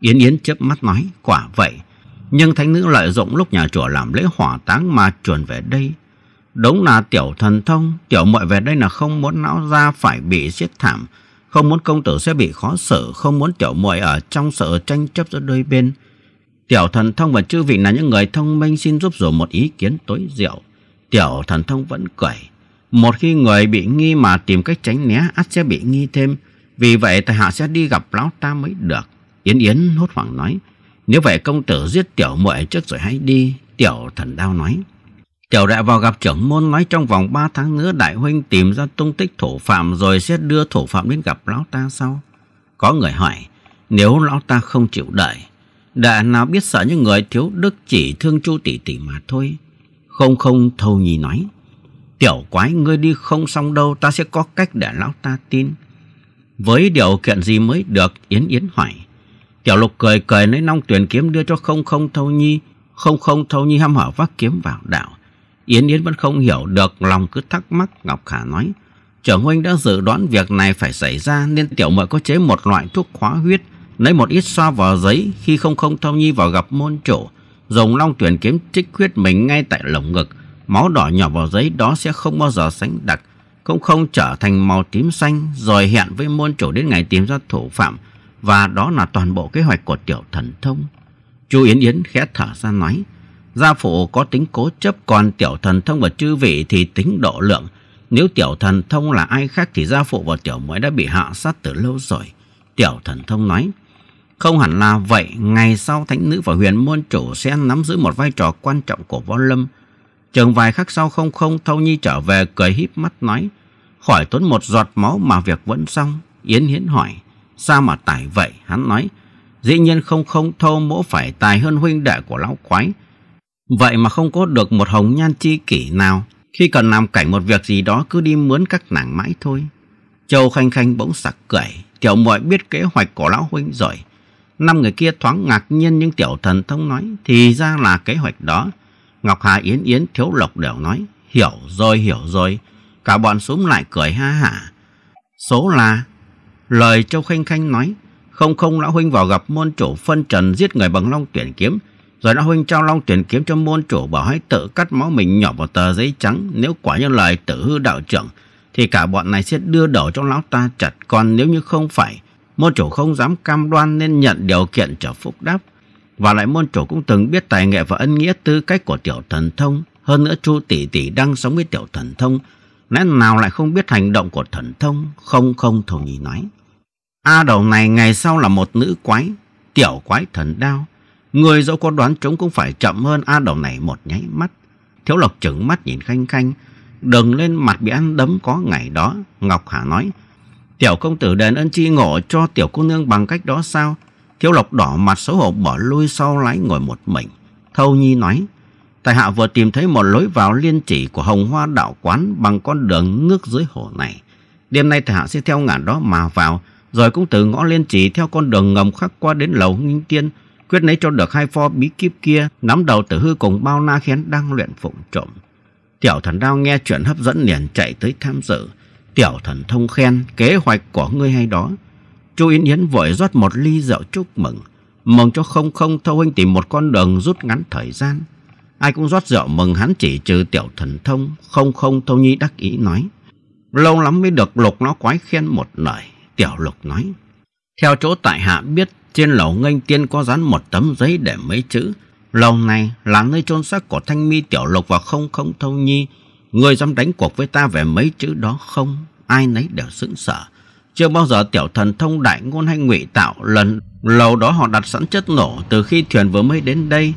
[SPEAKER 1] Yến Yến chớp mắt nói, quả vậy, nhưng thánh nữ lợi dụng lúc nhà chùa làm lễ hỏa táng mà chuồn về đây. Đúng là tiểu thần thông, tiểu muội về đây là không muốn lão gia phải bị giết thảm, không muốn công tử sẽ bị khó xử, không muốn tiểu muội ở trong sự tranh chấp giữa đôi bên. Tiểu thần thông và chư vị là những người thông minh xin giúp dù một ý kiến tối diệu. Tiểu thần thông vẫn cười. Một khi người bị nghi mà tìm cách tránh né, ắt sẽ bị nghi thêm. Vì vậy tại hạ sẽ đi gặp lão ta mới được. Yến Yến hốt hoảng nói. Nếu vậy công tử giết tiểu muội trước rồi hãy đi, tiểu thần đao nói. Tiểu đại vào gặp trưởng môn nói trong vòng ba tháng nữa đại huynh tìm ra tung tích thủ phạm rồi sẽ đưa thủ phạm đến gặp lão ta sau. Có người hỏi, nếu lão ta không chịu đợi, đã nào biết sợ những người thiếu đức chỉ thương chu tỷ tỷ mà thôi. Không không thâu nhì nói, tiểu quái ngươi đi không xong đâu ta sẽ có cách để lão ta tin. Với điều kiện gì mới được Yến Yến hỏi. Tiểu lục cười cười lấy long tuyển kiếm đưa cho không không thâu nhi. Không không thâu nhi hăm hở vác kiếm vào đạo. Yến Yến vẫn không hiểu được lòng cứ thắc mắc Ngọc Khả nói. Trưởng huynh đã dự đoán việc này phải xảy ra nên tiểu mợ có chế một loại thuốc khóa huyết. Lấy một ít xoa vào giấy khi không không thâu nhi vào gặp môn chủ. Dùng long tuyển kiếm trích huyết mình ngay tại lồng ngực. Máu đỏ nhỏ vào giấy đó sẽ không bao giờ sánh đặc. không không trở thành màu tím xanh rồi hẹn với môn chủ đến ngày tìm ra thủ phạm và đó là toàn bộ kế hoạch của tiểu thần thông. Chu Yến Yến khẽ thở ra nói, gia phụ có tính cố chấp còn tiểu thần thông và chư vị thì tính độ lượng. Nếu tiểu thần thông là ai khác thì gia phụ và tiểu muội đã bị hạ sát từ lâu rồi. Tiểu thần thông nói, không hẳn là vậy, ngày sau thánh nữ và huyền môn chủ sẽ nắm giữ một vai trò quan trọng của võ lâm. Chừng vài khắc sau không không Thâu Nhi trở về cười híp mắt nói, khỏi tốn một giọt máu mà việc vẫn xong. Yến yến hỏi, sao mà tài vậy? Hắn nói, dĩ nhiên không không thô mỗ phải tài hơn huynh đệ của lão quái. Vậy mà không có được một hồng nhan chi kỷ nào. Khi cần làm cảnh một việc gì đó cứ đi mướn các nàng mãi thôi. Châu Khanh Khanh bỗng sặc cười, tiểu muội biết kế hoạch của lão huynh rồi. Năm người kia thoáng ngạc nhiên nhưng tiểu thần thông nói thì ra là kế hoạch đó. Ngọc Hà Yến Yến Thiếu Lộc đều nói hiểu rồi hiểu rồi. Cả bọn súng lại cười ha hả. Số là Lời Châu Khanh Khanh nói, không không lão huynh vào gặp môn chủ phân trần giết người bằng long tuyển kiếm. Rồi lão huynh trao long tuyển kiếm cho môn chủ bảo hãy tự cắt máu mình nhỏ vào tờ giấy trắng. Nếu quả như lời tử hư đạo trưởng, thì cả bọn này sẽ đưa đầu cho lão ta chặt. Còn nếu như không phải, môn chủ không dám cam đoan nên nhận điều kiện trở phúc đáp. Và lại môn chủ cũng từng biết tài nghệ và ân nghĩa tư cách của tiểu thần thông. Hơn nữa chu tỷ tỷ đang sống với tiểu thần thông. Lẽ nào lại không biết hành động của thần thông? Không không Thổ nhì nói. A đầu này ngày sau là một nữ quái, tiểu quái thần đao. Người dẫu có đoán chúng cũng phải chậm hơn A đầu này một nháy mắt. Thiếu lộc trừng mắt nhìn khanh khanh, đừng lên mặt bị ăn đấm có ngày đó. Ngọc Hà nói, tiểu công tử đền ơn chi ngộ cho tiểu cô nương bằng cách đó sao? Thiếu lộc đỏ mặt xấu hổ bỏ lui sau lái ngồi một mình. Thâu Nhi nói, tại hạ vừa tìm thấy một lối vào liên chỉ của hồng hoa đạo quán bằng con đường nước dưới hồ này. Đêm nay tại hạ sẽ theo ngả đó mà vào, rồi cũng từ ngõ liên chỉ theo con đường ngầm khắc qua đến lầu nghinh tiên, quyết lấy cho được hai pho bí kíp kia nắm đầu tử hư cùng bao na khiến đang luyện phụng trộm. Tiểu thần đao nghe chuyện hấp dẫn liền chạy tới tham dự. Tiểu thần thông khen kế hoạch của ngươi hay đó. Chu Yến Yến vội rót một ly rượu chúc mừng. Mừng cho không không thâu huynh tìm một con đường rút ngắn thời gian. Ai cũng rót rượu mừng hắn chỉ trừ tiểu thần thông. Không không thâu nhi đắc ý nói. Lâu lắm mới được lục nó quái khen một lời. Tiểu Lục nói. Theo chỗ tại hạ biết, trên lầu nghênh tiên có dán một tấm giấy để mấy chữ. Lầu này là nơi chôn xác của Thanh Mi Tiểu Lục và không không thâu nhi. Người dám đánh cuộc với ta về mấy chữ đó không? Ai nấy đều sững sờ. Chưa bao giờ tiểu thần thông đại ngôn hay ngụy tạo lần lầu đó họ đặt sẵn chất nổ từ khi thuyền vừa mới đến đây.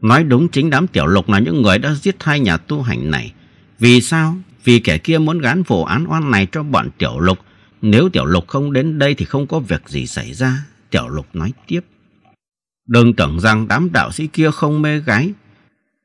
[SPEAKER 1] Nói đúng chính đám tiểu lục là những người đã giết hai nhà tu hành này. Vì sao? Vì kẻ kia muốn gán vụ án oan này cho bọn tiểu lục nếu Tiểu Lục không đến đây thì không có việc gì xảy ra. Tiểu Lục nói tiếp. Đừng tưởng rằng đám đạo sĩ kia không mê gái.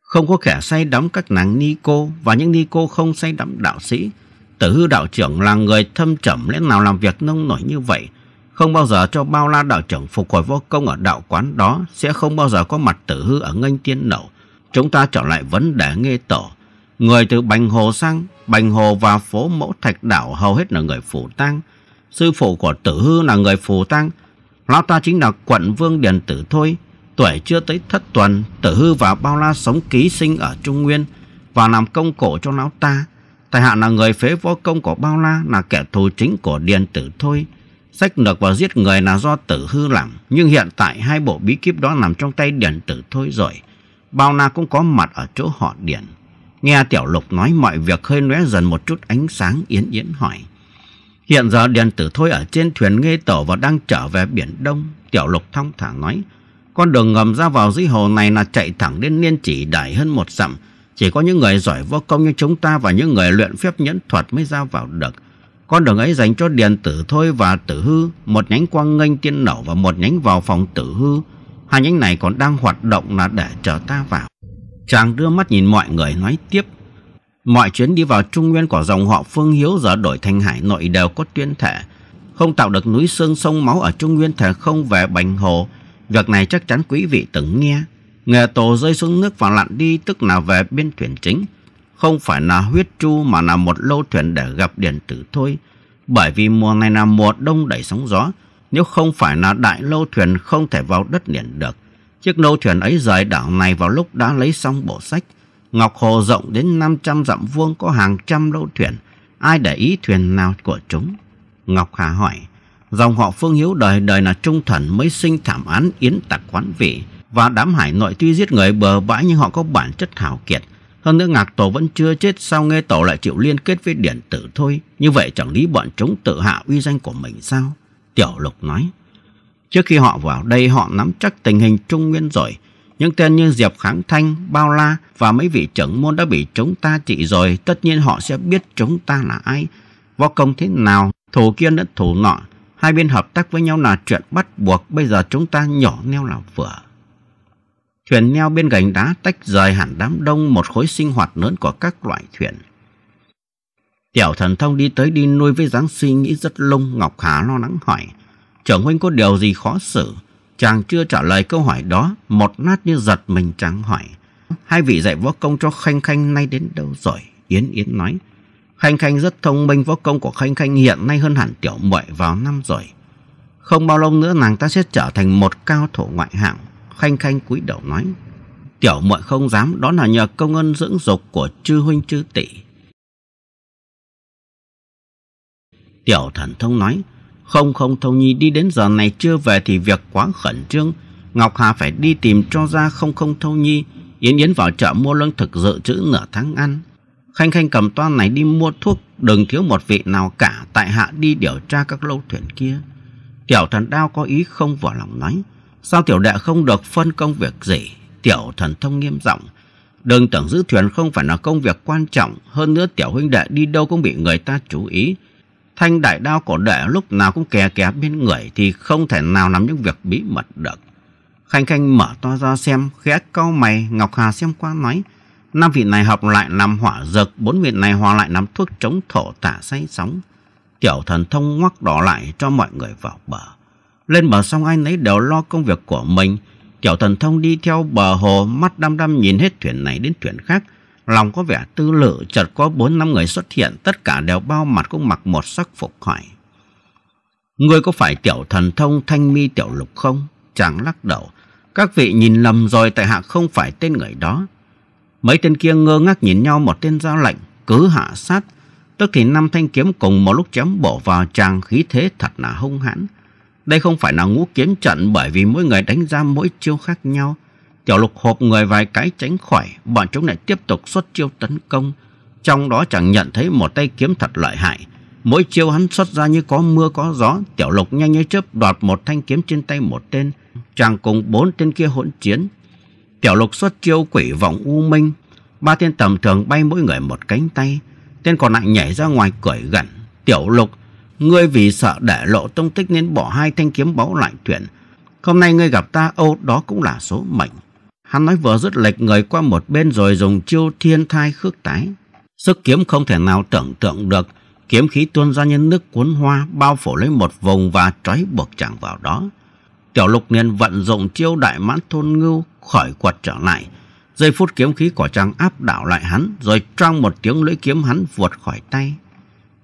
[SPEAKER 1] Không có kẻ say đắm các nàng ni cô và những ni cô không say đắm đạo sĩ. Tử hư đạo trưởng là người thâm trầm lẽ nào làm việc nông nổi như vậy. Không bao giờ cho bao la đạo trưởng phục hồi vô công ở đạo quán đó sẽ không bao giờ có mặt tử hư ở ngânh tiên nậu. Chúng ta trở lại vấn đề nghe tổ. Người từ Bành Hồ sang Bành Hồ và phố Mẫu Thạch Đảo hầu hết là người phủ tăng. Sư phụ của Tử Hư là người phủ tăng. Lão ta chính là quận Vương Điền Tử Thôi. Tuổi chưa tới thất tuần, Tử Hư và Bao La sống ký sinh ở Trung Nguyên và làm công cổ cho lão ta. Tài hạ là người phế võ công của Bao La là kẻ thù chính của Điền Tử Thôi. Sách lược và giết người là do Tử Hư làm, nhưng hiện tại hai bộ bí kíp đó nằm trong tay Điền Tử Thôi rồi. Bao La cũng có mặt ở chỗ họ Điền. Nghe Tiểu Lục nói mọi việc hơi lóe dần một chút ánh sáng Yến Yến hỏi. Hiện giờ Điền Tử Thôi ở trên thuyền nghe tổ và đang trở về Biển Đông. Tiểu Lục thong thả nói. Con đường ngầm ra vào dưới hồ này là chạy thẳng đến niên chỉ đại hơn một dặm. Chỉ có những người giỏi vô công như chúng ta và những người luyện phép nhẫn thuật mới ra vào được. Con đường ấy dành cho Điền Tử Thôi và Tử Hư, một nhánh quang nghênh tiên nổ và một nhánh vào phòng Tử Hư. Hai nhánh này còn đang hoạt động là để chờ ta vào. Chàng đưa mắt nhìn mọi người nói tiếp. Mọi chuyến đi vào trung nguyên của dòng họ Phương Hiếu giờ đổi thành hải nội đều có tuyên thể. Không tạo được núi xương sông máu ở trung nguyên thể không về bành hồ. Việc này chắc chắn quý vị từng nghe. Nghề tổ rơi xuống nước và lặn đi tức là về bên thuyền chính. Không phải là huyết chu mà là một lô thuyền để gặp điện tử thôi. Bởi vì mùa này là mùa đông đầy sóng gió. Nếu không phải là đại lô thuyền không thể vào đất liền được Chiếc nô thuyền ấy rời đảo này vào lúc đã lấy xong bộ sách. Ngọc Hồ rộng đến 500 dặm vuông có hàng trăm lâu thuyền. Ai để ý thuyền nào của chúng? Ngọc Hà hỏi. Dòng họ Phương Hiếu đời đời là trung thần mới sinh thảm án yến tặc quán vị. Và đám hải nội tuy giết người bờ bãi nhưng họ có bản chất hào kiệt. Hơn nữa ngạc tổ vẫn chưa chết sao nghe tổ lại chịu liên kết với điện tử thôi. Như vậy chẳng lý bọn chúng tự hạ uy danh của mình sao? Tiểu lục nói. Trước khi họ vào đây họ nắm chắc tình hình Trung Nguyên rồi. Những tên như Diệp Kháng Thanh, Bao La và mấy vị trưởng môn đã bị chúng ta trị rồi. Tất nhiên họ sẽ biết chúng ta là ai. Võ công thế nào, thủ kia lẫn thủ nọ. Hai bên hợp tác với nhau là chuyện bắt buộc. Bây giờ chúng ta nhỏ neo là vừa. Thuyền neo bên gành đá tách rời hẳn đám đông một khối sinh hoạt lớn của các loại thuyền. Tiểu thần thông đi tới đi nuôi với dáng suy nghĩ rất lung, Ngọc Hà lo lắng hỏi trưởng huynh có điều gì khó xử? Chàng chưa trả lời câu hỏi đó, một nát như giật mình chàng hỏi. Hai vị dạy võ công cho Khanh Khanh nay đến đâu rồi? Yến Yến nói. Khanh Khanh rất thông minh, võ công của Khanh Khanh hiện nay hơn hẳn tiểu muội vào năm rồi. Không bao lâu nữa nàng ta sẽ trở thành một cao thủ ngoại hạng. Khanh Khanh cúi đầu nói. Tiểu muội không dám, đó là nhờ công ơn dưỡng dục của chư huynh chư tỷ. Tiểu thần thông nói. Không không Thâu Nhi đi đến giờ này chưa về thì việc quá khẩn trương. Ngọc Hà phải đi tìm cho ra không không Thâu Nhi. Yến Yến vào chợ mua lương thực dự trữ nửa tháng ăn. Khanh Khanh cầm toa này đi mua thuốc, đừng thiếu một vị nào cả, tại hạ đi điều tra các lâu thuyền kia. Tiểu thần đao có ý không vỏ lòng nói, sao tiểu đệ không được phân công việc gì? Tiểu thần thông nghiêm giọng đừng tưởng giữ thuyền không phải là công việc quan trọng, hơn nữa tiểu huynh đệ đi đâu cũng bị người ta chú ý. Thanh đại đao cổ đệ lúc nào cũng kè kè bên người thì không thể nào làm những việc bí mật được. Khanh Khanh mở to ra xem, khẽ cau mày, Ngọc Hà xem qua nói. Năm vị này hợp lại làm hỏa dược, bốn vị này hòa lại nắm thuốc chống thổ tả say sóng. Tiểu thần thông ngoắc đỏ lại cho mọi người vào bờ. Lên bờ xong anh ấy đều lo công việc của mình. Tiểu thần thông đi theo bờ hồ, mắt đăm đăm nhìn hết thuyền này đến thuyền khác, Lòng có vẻ tư lự, chợt có bốn năm người xuất hiện, tất cả đều bao mặt cũng mặc một sắc phục hỏi. Ngươi có phải tiểu thần thông thanh mi tiểu lục không? Chàng lắc đầu. Các vị nhìn lầm rồi tại hạ không phải tên người đó. Mấy tên kia ngơ ngác nhìn nhau một tên ra lệnh, cứ hạ sát. Tức thì năm thanh kiếm cùng một lúc chém bổ vào chàng khí thế thật là hung hãn. Đây không phải là ngũ kiếm trận bởi vì mỗi người đánh ra mỗi chiêu khác nhau. Tiểu lục hộp người vài cái tránh khỏi, bọn chúng lại tiếp tục xuất chiêu tấn công. Trong đó chẳng nhận thấy một tay kiếm thật lợi hại. Mỗi chiêu hắn xuất ra như có mưa có gió, tiểu lục nhanh như chớp đoạt một thanh kiếm trên tay một tên, chàng cùng bốn tên kia hỗn chiến. Tiểu lục xuất chiêu quỷ vọng u minh, ba tên tầm thường bay mỗi người một cánh tay, tên còn lại nhảy ra ngoài cười gằn, "Tiểu lục, ngươi vì sợ để lộ tung tích nên bỏ hai thanh kiếm báu lại thuyền. Hôm nay ngươi gặp ta, Âu đó cũng là số mệnh." Hắn nói vừa rút lệch người qua một bên rồi dùng chiêu thiên thai khước tái. Sức kiếm không thể nào tưởng tượng được. Kiếm khí tuôn ra như nước cuốn hoa bao phủ lấy một vùng và trói buộc chàng vào đó. Tiểu lục niên vận dụng chiêu đại mãn thôn ngưu khỏi quật trở lại. Giây phút kiếm khí của chàng áp đảo lại hắn rồi trong một tiếng lưỡi kiếm hắn vụt khỏi tay.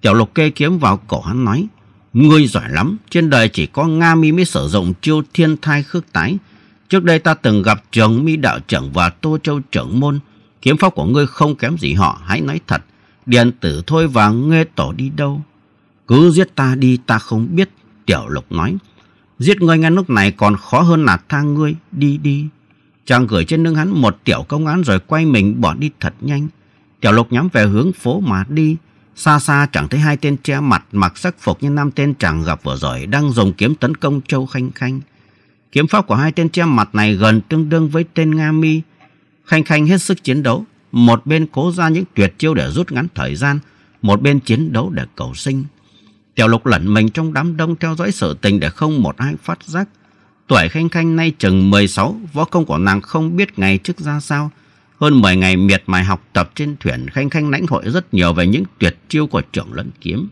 [SPEAKER 1] Tiểu lục kê kiếm vào cổ hắn nói Ngươi giỏi lắm, trên đời chỉ có Nga mi mới sử dụng chiêu thiên thai khước tái Trước đây ta từng gặp trường mi Đạo trưởng và Tô Châu trưởng môn. Kiếm pháp của ngươi không kém gì họ, hãy nói thật. Điện tử thôi và nghe tổ đi đâu. Cứ giết ta đi, ta không biết. Tiểu lục nói. Giết ngươi ngay lúc này còn khó hơn là tha ngươi. Đi đi. Chàng gửi trên lưng hắn một tiểu công án rồi quay mình bỏ đi thật nhanh. Tiểu lục nhắm về hướng phố mà đi. Xa xa chẳng thấy hai tên che mặt mặc sắc phục như năm tên chàng gặp vừa rồi đang dùng kiếm tấn công Châu Khanh Khanh. Kiếm pháp của hai tên che mặt này gần tương đương với tên Nga Mi. Khanh khanh hết sức chiến đấu, một bên cố ra những tuyệt chiêu để rút ngắn thời gian, một bên chiến đấu để cầu sinh. Tiểu lục lẩn mình trong đám đông theo dõi sự tình để không một ai phát giác. Tuổi khanh khanh nay chừng 16, võ công của nàng không biết ngày trước ra sao. Hơn 10 ngày miệt mài học tập trên thuyền, khanh khanh lãnh hội rất nhiều về những tuyệt chiêu của trưởng lẫn kiếm.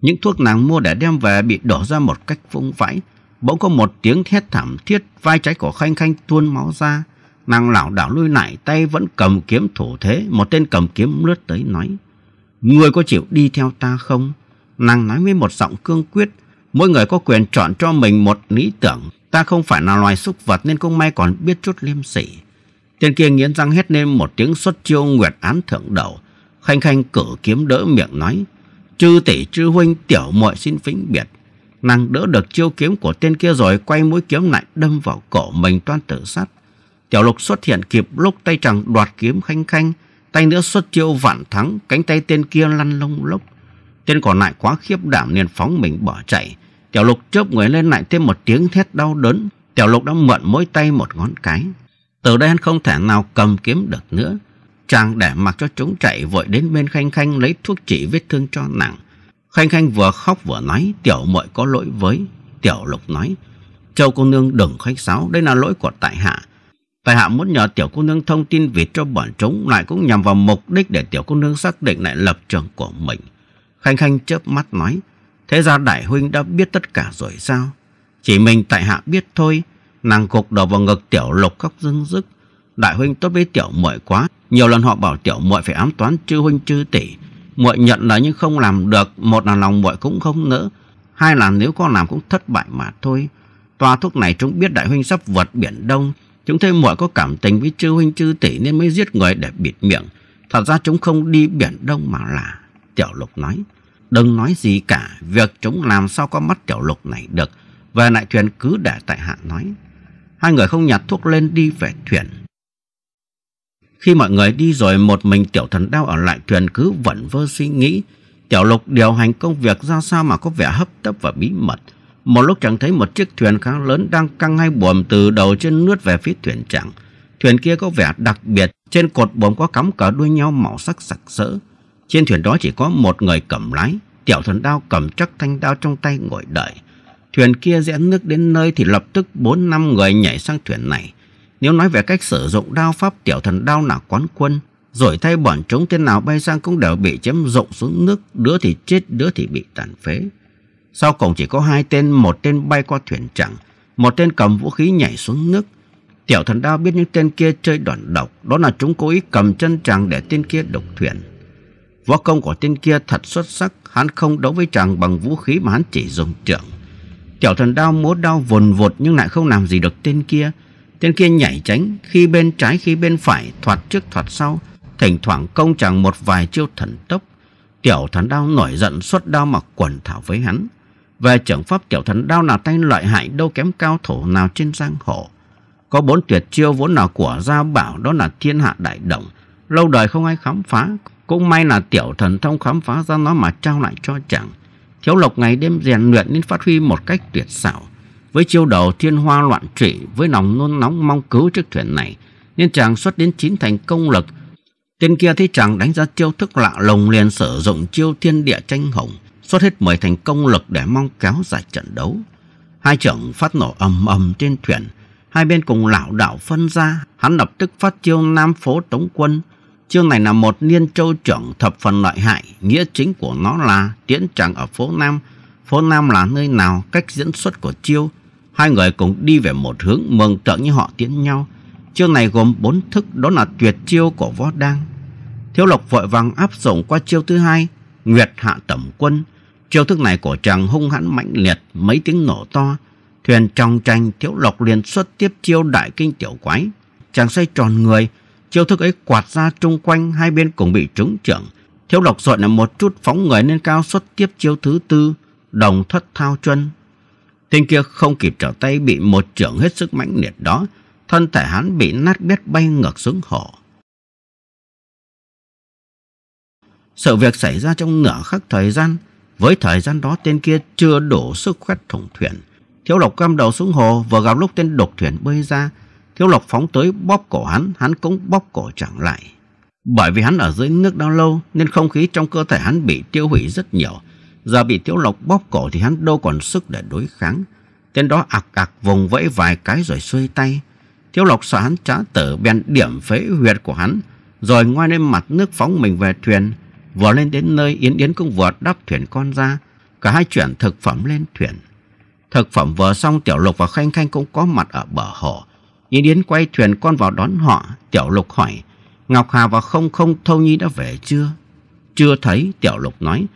[SPEAKER 1] Những thuốc nàng mua để đem về bị đổ ra một cách vung vãi. Bỗng có một tiếng thét thảm thiết, vai trái của Khanh Khanh tuôn máu ra. Nàng lảo đảo lui lại, tay vẫn cầm kiếm thủ thế. Một tên cầm kiếm lướt tới nói. Người có chịu đi theo ta không? Nàng nói với một giọng cương quyết. Mỗi người có quyền chọn cho mình một lý tưởng. Ta không phải là loài súc vật nên cũng may còn biết chút liêm sỉ. Tên kia nghiến răng hét lên một tiếng xuất chiêu nguyệt án thượng đầu. Khanh Khanh cử kiếm đỡ miệng nói. Chư tỷ chư huynh tiểu muội xin vĩnh biệt Nàng đỡ được chiêu kiếm của tên kia rồi quay mũi kiếm lại đâm vào cổ mình toan tử sát. Tiểu lục xuất hiện kịp lúc tay chàng đoạt kiếm khanh khanh, tay nữa xuất chiêu vạn thắng, cánh tay tên kia lăn lông lốc. Tên còn lại quá khiếp đảm liền phóng mình bỏ chạy. Tiểu lục chớp người lên lại thêm một tiếng thét đau đớn. Tiểu lục đã mượn mỗi tay một ngón cái. Từ đây hắn không thể nào cầm kiếm được nữa. Chàng để mặc cho chúng chạy vội đến bên khanh khanh lấy thuốc trị vết thương cho nàng. Khanh Khanh vừa khóc vừa nói Tiểu muội có lỗi với Tiểu Lục nói Châu cô nương đừng khách sáo Đây là lỗi của tại hạ Tại hạ muốn nhờ tiểu cô nương thông tin vịt cho bọn chúng Lại cũng nhằm vào mục đích để tiểu cô nương xác định lại lập trường của mình Khanh Khanh chớp mắt nói Thế ra đại huynh đã biết tất cả rồi sao Chỉ mình tại hạ biết thôi Nàng cục đầu vào ngực tiểu lục khóc dưng dứt Đại huynh tốt với tiểu muội quá Nhiều lần họ bảo tiểu muội phải ám toán chư huynh chư tỷ muội nhận lời nhưng không làm được một là lòng muội cũng không nỡ hai là nếu có làm cũng thất bại mà thôi toa thuốc này chúng biết đại huynh sắp vượt biển đông chúng thấy muội có cảm tình với chư huynh chư tỷ nên mới giết người để bịt miệng thật ra chúng không đi biển đông mà là tiểu lục nói đừng nói gì cả việc chúng làm sao có mắt tiểu lục này được về lại thuyền cứ để tại hạ nói hai người không nhặt thuốc lên đi về thuyền khi mọi người đi rồi một mình tiểu thần đao ở lại thuyền cứ vẩn vơ suy nghĩ. Tiểu lục điều hành công việc ra sao mà có vẻ hấp tấp và bí mật. Một lúc chẳng thấy một chiếc thuyền khá lớn đang căng hai buồm từ đầu trên nước về phía thuyền chẳng. Thuyền kia có vẻ đặc biệt, trên cột buồm có cắm cờ đuôi nhau màu sắc sặc sỡ. Trên thuyền đó chỉ có một người cầm lái, tiểu thần đao cầm chắc thanh đao trong tay ngồi đợi. Thuyền kia rẽ nước đến nơi thì lập tức bốn năm người nhảy sang thuyền này. Nếu nói về cách sử dụng đao pháp tiểu thần đao là quán quân, rồi thay bọn chúng tên nào bay sang cũng đều bị chém rộng xuống nước, đứa thì chết, đứa thì bị tàn phế. Sau cùng chỉ có hai tên, một tên bay qua thuyền chẳng, một tên cầm vũ khí nhảy xuống nước. Tiểu thần đao biết những tên kia chơi đoạn độc, đó là chúng cố ý cầm chân chàng để tên kia độc thuyền. Võ công của tên kia thật xuất sắc, hắn không đấu với chàng bằng vũ khí mà hắn chỉ dùng trưởng. Tiểu thần đao múa đao vồn vột nhưng lại không làm gì được tên kia, Tên kia nhảy tránh khi bên trái khi bên phải thoạt trước thoạt sau Thỉnh thoảng công chàng một vài chiêu thần tốc Tiểu thần đao nổi giận xuất đao mặc quần thảo với hắn Về trưởng pháp tiểu thần đao nào tay lợi hại đâu kém cao thủ nào trên giang hồ Có bốn tuyệt chiêu vốn là của gia bảo đó là thiên hạ đại động Lâu đời không ai khám phá Cũng may là tiểu thần thông khám phá ra nó mà trao lại cho chàng Thiếu lộc ngày đêm rèn luyện nên phát huy một cách tuyệt xảo với chiêu đầu thiên hoa loạn trị Với lòng nôn nóng mong cứu chiếc thuyền này Nên chàng xuất đến chín thành công lực Tên kia thấy chàng đánh ra chiêu thức lạ lùng liền sử dụng chiêu thiên địa tranh hồng Xuất hết mười thành công lực để mong kéo dài trận đấu Hai trưởng phát nổ ầm ầm trên thuyền Hai bên cùng lảo đảo phân ra Hắn lập tức phát chiêu Nam Phố Tống Quân Chiêu này là một liên châu trưởng thập phần lợi hại Nghĩa chính của nó là tiễn chàng ở phố Nam Phố Nam là nơi nào cách diễn xuất của chiêu Hai người cùng đi về một hướng mừng trợ như họ tiến nhau. Chiêu này gồm bốn thức đó là tuyệt chiêu của võ đăng Thiếu lộc vội vàng áp dụng qua chiêu thứ hai, Nguyệt hạ tẩm quân. Chiêu thức này của chàng hung hãn mãnh liệt, mấy tiếng nổ to. Thuyền trong tranh, thiếu lộc liền xuất tiếp chiêu đại kinh tiểu quái. Chàng xoay tròn người, chiêu thức ấy quạt ra trung quanh, hai bên cùng bị trúng trưởng. Thiếu lộc dội là một chút phóng người lên cao xuất tiếp chiêu thứ tư, đồng thất thao chân. Tên kia không kịp trở tay bị một trưởng hết sức mãnh liệt đó, thân thể hắn bị nát bét bay ngược xuống hồ. Sự việc xảy ra trong nửa khắc thời gian, với thời gian đó tên kia chưa đủ sức khoét thủng thuyền. Thiếu lộc cam đầu xuống hồ vừa gặp lúc tên độc thuyền bơi ra, thiếu lộc phóng tới bóp cổ hắn, hắn cũng bóp cổ chẳng lại. Bởi vì hắn ở dưới nước đau lâu nên không khí trong cơ thể hắn bị tiêu hủy rất nhiều, Giờ bị Tiểu Lộc bóp cổ thì hắn đâu còn sức để đối kháng. Tên đó ạc ạc vùng vẫy vài cái rồi xuôi tay. Tiểu Lộc sợ hắn trả tử bèn điểm phế huyệt của hắn. Rồi ngoai lên mặt nước phóng mình về thuyền. Vừa lên đến nơi Yến Yến cũng vừa đắp thuyền con ra. Cả hai chuyển thực phẩm lên thuyền. Thực phẩm vừa xong Tiểu lộc và Khanh Khanh cũng có mặt ở bờ hồ. Yến Yến quay thuyền con vào đón họ. Tiểu lộc hỏi Ngọc Hà và Không Không Thâu Nhi đã về chưa? Chưa thấy Tiểu lộc nói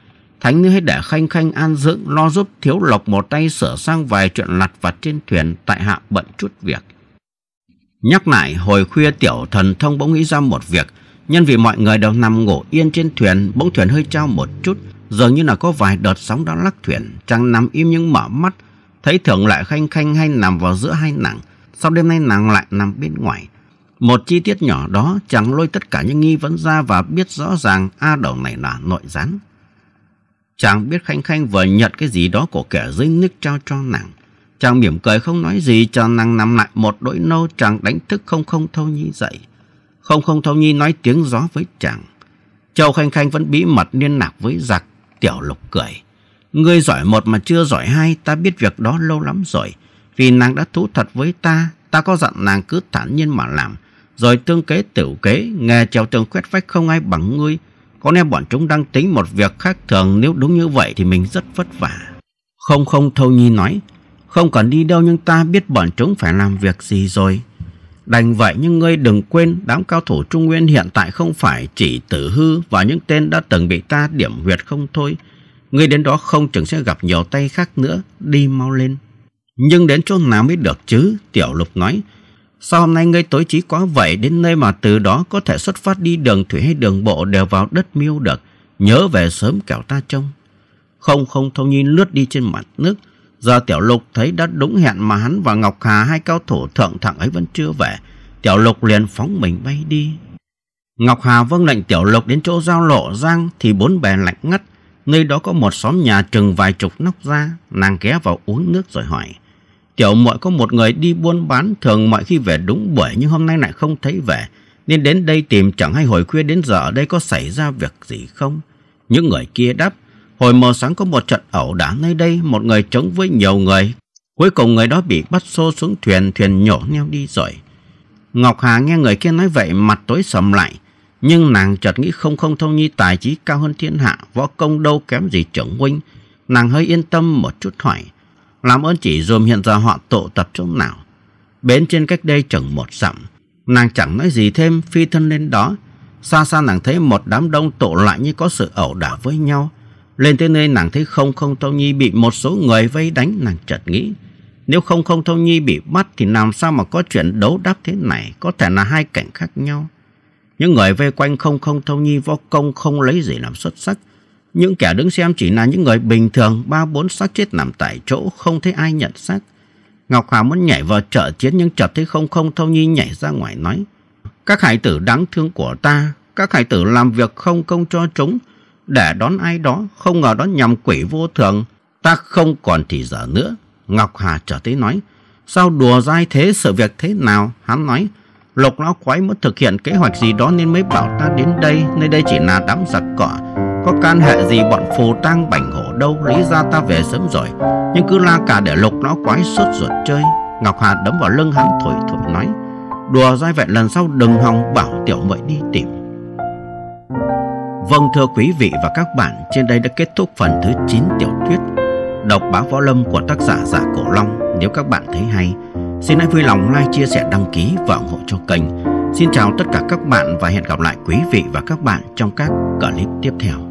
[SPEAKER 1] Thánh nữ hết để khanh khanh an dưỡng lo giúp thiếu lộc một tay sửa sang vài chuyện lặt vặt trên thuyền tại hạ bận chút việc. Nhắc lại hồi khuya tiểu thần thông bỗng nghĩ ra một việc. Nhân vì mọi người đều nằm ngủ yên trên thuyền bỗng thuyền hơi trao một chút. Dường như là có vài đợt sóng đã lắc thuyền. Chàng nằm im nhưng mở mắt. Thấy thường lại khanh khanh hay nằm vào giữa hai nàng. Sau đêm nay nàng lại nằm bên ngoài. Một chi tiết nhỏ đó chàng lôi tất cả những nghi vấn ra và biết rõ ràng A đầu này là nội gián. Chàng biết Khanh Khanh vừa nhận cái gì đó của kẻ dưới nước trao cho nàng. Chàng mỉm cười không nói gì cho nàng nằm lại một đội nâu chàng đánh thức không không thâu nhi dậy. Không không thâu nhi nói tiếng gió với chàng. Châu Khanh Khanh vẫn bí mật liên lạc với giặc. Tiểu lục cười. Ngươi giỏi một mà chưa giỏi hai, ta biết việc đó lâu lắm rồi. Vì nàng đã thú thật với ta, ta có dặn nàng cứ thản nhiên mà làm. Rồi tương kế tiểu kế, nghe trèo tường quét vách không ai bằng ngươi. Con em bọn chúng đang tính một việc khác thường Nếu đúng như vậy thì mình rất vất vả Không không Thâu Nhi nói Không cần đi đâu nhưng ta biết bọn chúng phải làm việc gì rồi Đành vậy nhưng ngươi đừng quên Đám cao thủ Trung Nguyên hiện tại không phải chỉ tử hư Và những tên đã từng bị ta điểm huyệt không thôi Ngươi đến đó không chừng sẽ gặp nhiều tay khác nữa Đi mau lên Nhưng đến chỗ nào mới được chứ Tiểu lục nói Sao hôm nay ngươi tối trí quá vậy đến nơi mà từ đó có thể xuất phát đi đường thủy hay đường bộ đều vào đất miêu được. Nhớ về sớm kẻo ta trông. Không không thông nhiên lướt đi trên mặt nước. Giờ tiểu lục thấy đã đúng hẹn mà hắn và Ngọc Hà hai cao thủ thượng thẳng ấy vẫn chưa về. Tiểu lục liền phóng mình bay đi. Ngọc Hà vâng lệnh tiểu lục đến chỗ giao lộ giang thì bốn bè lạnh ngắt. Nơi đó có một xóm nhà chừng vài chục nóc ra. Nàng ghé vào uống nước rồi hỏi. Tiểu muội có một người đi buôn bán thường mọi khi về đúng buổi nhưng hôm nay lại không thấy về. Nên đến đây tìm chẳng hay hồi khuya đến giờ ở đây có xảy ra việc gì không? Những người kia đáp, hồi mờ sáng có một trận ẩu đả nơi đây, một người chống với nhiều người. Cuối cùng người đó bị bắt xô xuống thuyền, thuyền nhổ neo đi rồi. Ngọc Hà nghe người kia nói vậy mặt tối sầm lại. Nhưng nàng chợt nghĩ không không thông nhi tài trí cao hơn thiên hạ, võ công đâu kém gì trưởng huynh. Nàng hơi yên tâm một chút hỏi làm ơn chỉ dùm hiện ra họ tụ tập chỗ nào. Bến trên cách đây chừng một dặm, nàng chẳng nói gì thêm phi thân lên đó. Xa xa nàng thấy một đám đông tụ lại như có sự ẩu đả với nhau. Lên tới nơi nàng thấy không không Thâu Nhi bị một số người vây đánh nàng chợt nghĩ. Nếu không không Thâu Nhi bị bắt thì làm sao mà có chuyện đấu đáp thế này, có thể là hai cảnh khác nhau. Những người vây quanh không không Thâu Nhi vô công không lấy gì làm xuất sắc, những kẻ đứng xem chỉ là những người bình thường, ba bốn xác chết nằm tại chỗ, không thấy ai nhận xác. Ngọc Hà muốn nhảy vào trợ chiến nhưng chợt thấy không không Thâu Nhi nhảy ra ngoài nói. Các hải tử đáng thương của ta, các hải tử làm việc không công cho chúng, để đón ai đó, không ngờ đó nhằm quỷ vô thường. Ta không còn thì giờ nữa. Ngọc Hà trở thấy nói. Sao đùa dai thế, sự việc thế nào? Hắn nói. Lục lão quái muốn thực hiện kế hoạch gì đó nên mới bảo ta đến đây, nơi đây chỉ là đám giặc cỏ. Có can hệ gì bọn phù tang bảnh hổ đâu Lý ra ta về sớm rồi Nhưng cứ la cả để lục nó quái suốt ruột chơi Ngọc Hà đấm vào lưng hắn thổi thổi nói Đùa dai vậy lần sau đừng hòng bảo tiểu muội đi tìm Vâng thưa quý vị và các bạn Trên đây đã kết thúc phần thứ 9 tiểu thuyết Đọc báo võ lâm của tác giả Giả dạ Cổ Long Nếu các bạn thấy hay Xin hãy vui lòng like, chia sẻ, đăng ký và ủng hộ cho kênh Xin chào tất cả các bạn và hẹn gặp lại quý vị và các bạn trong các clip tiếp theo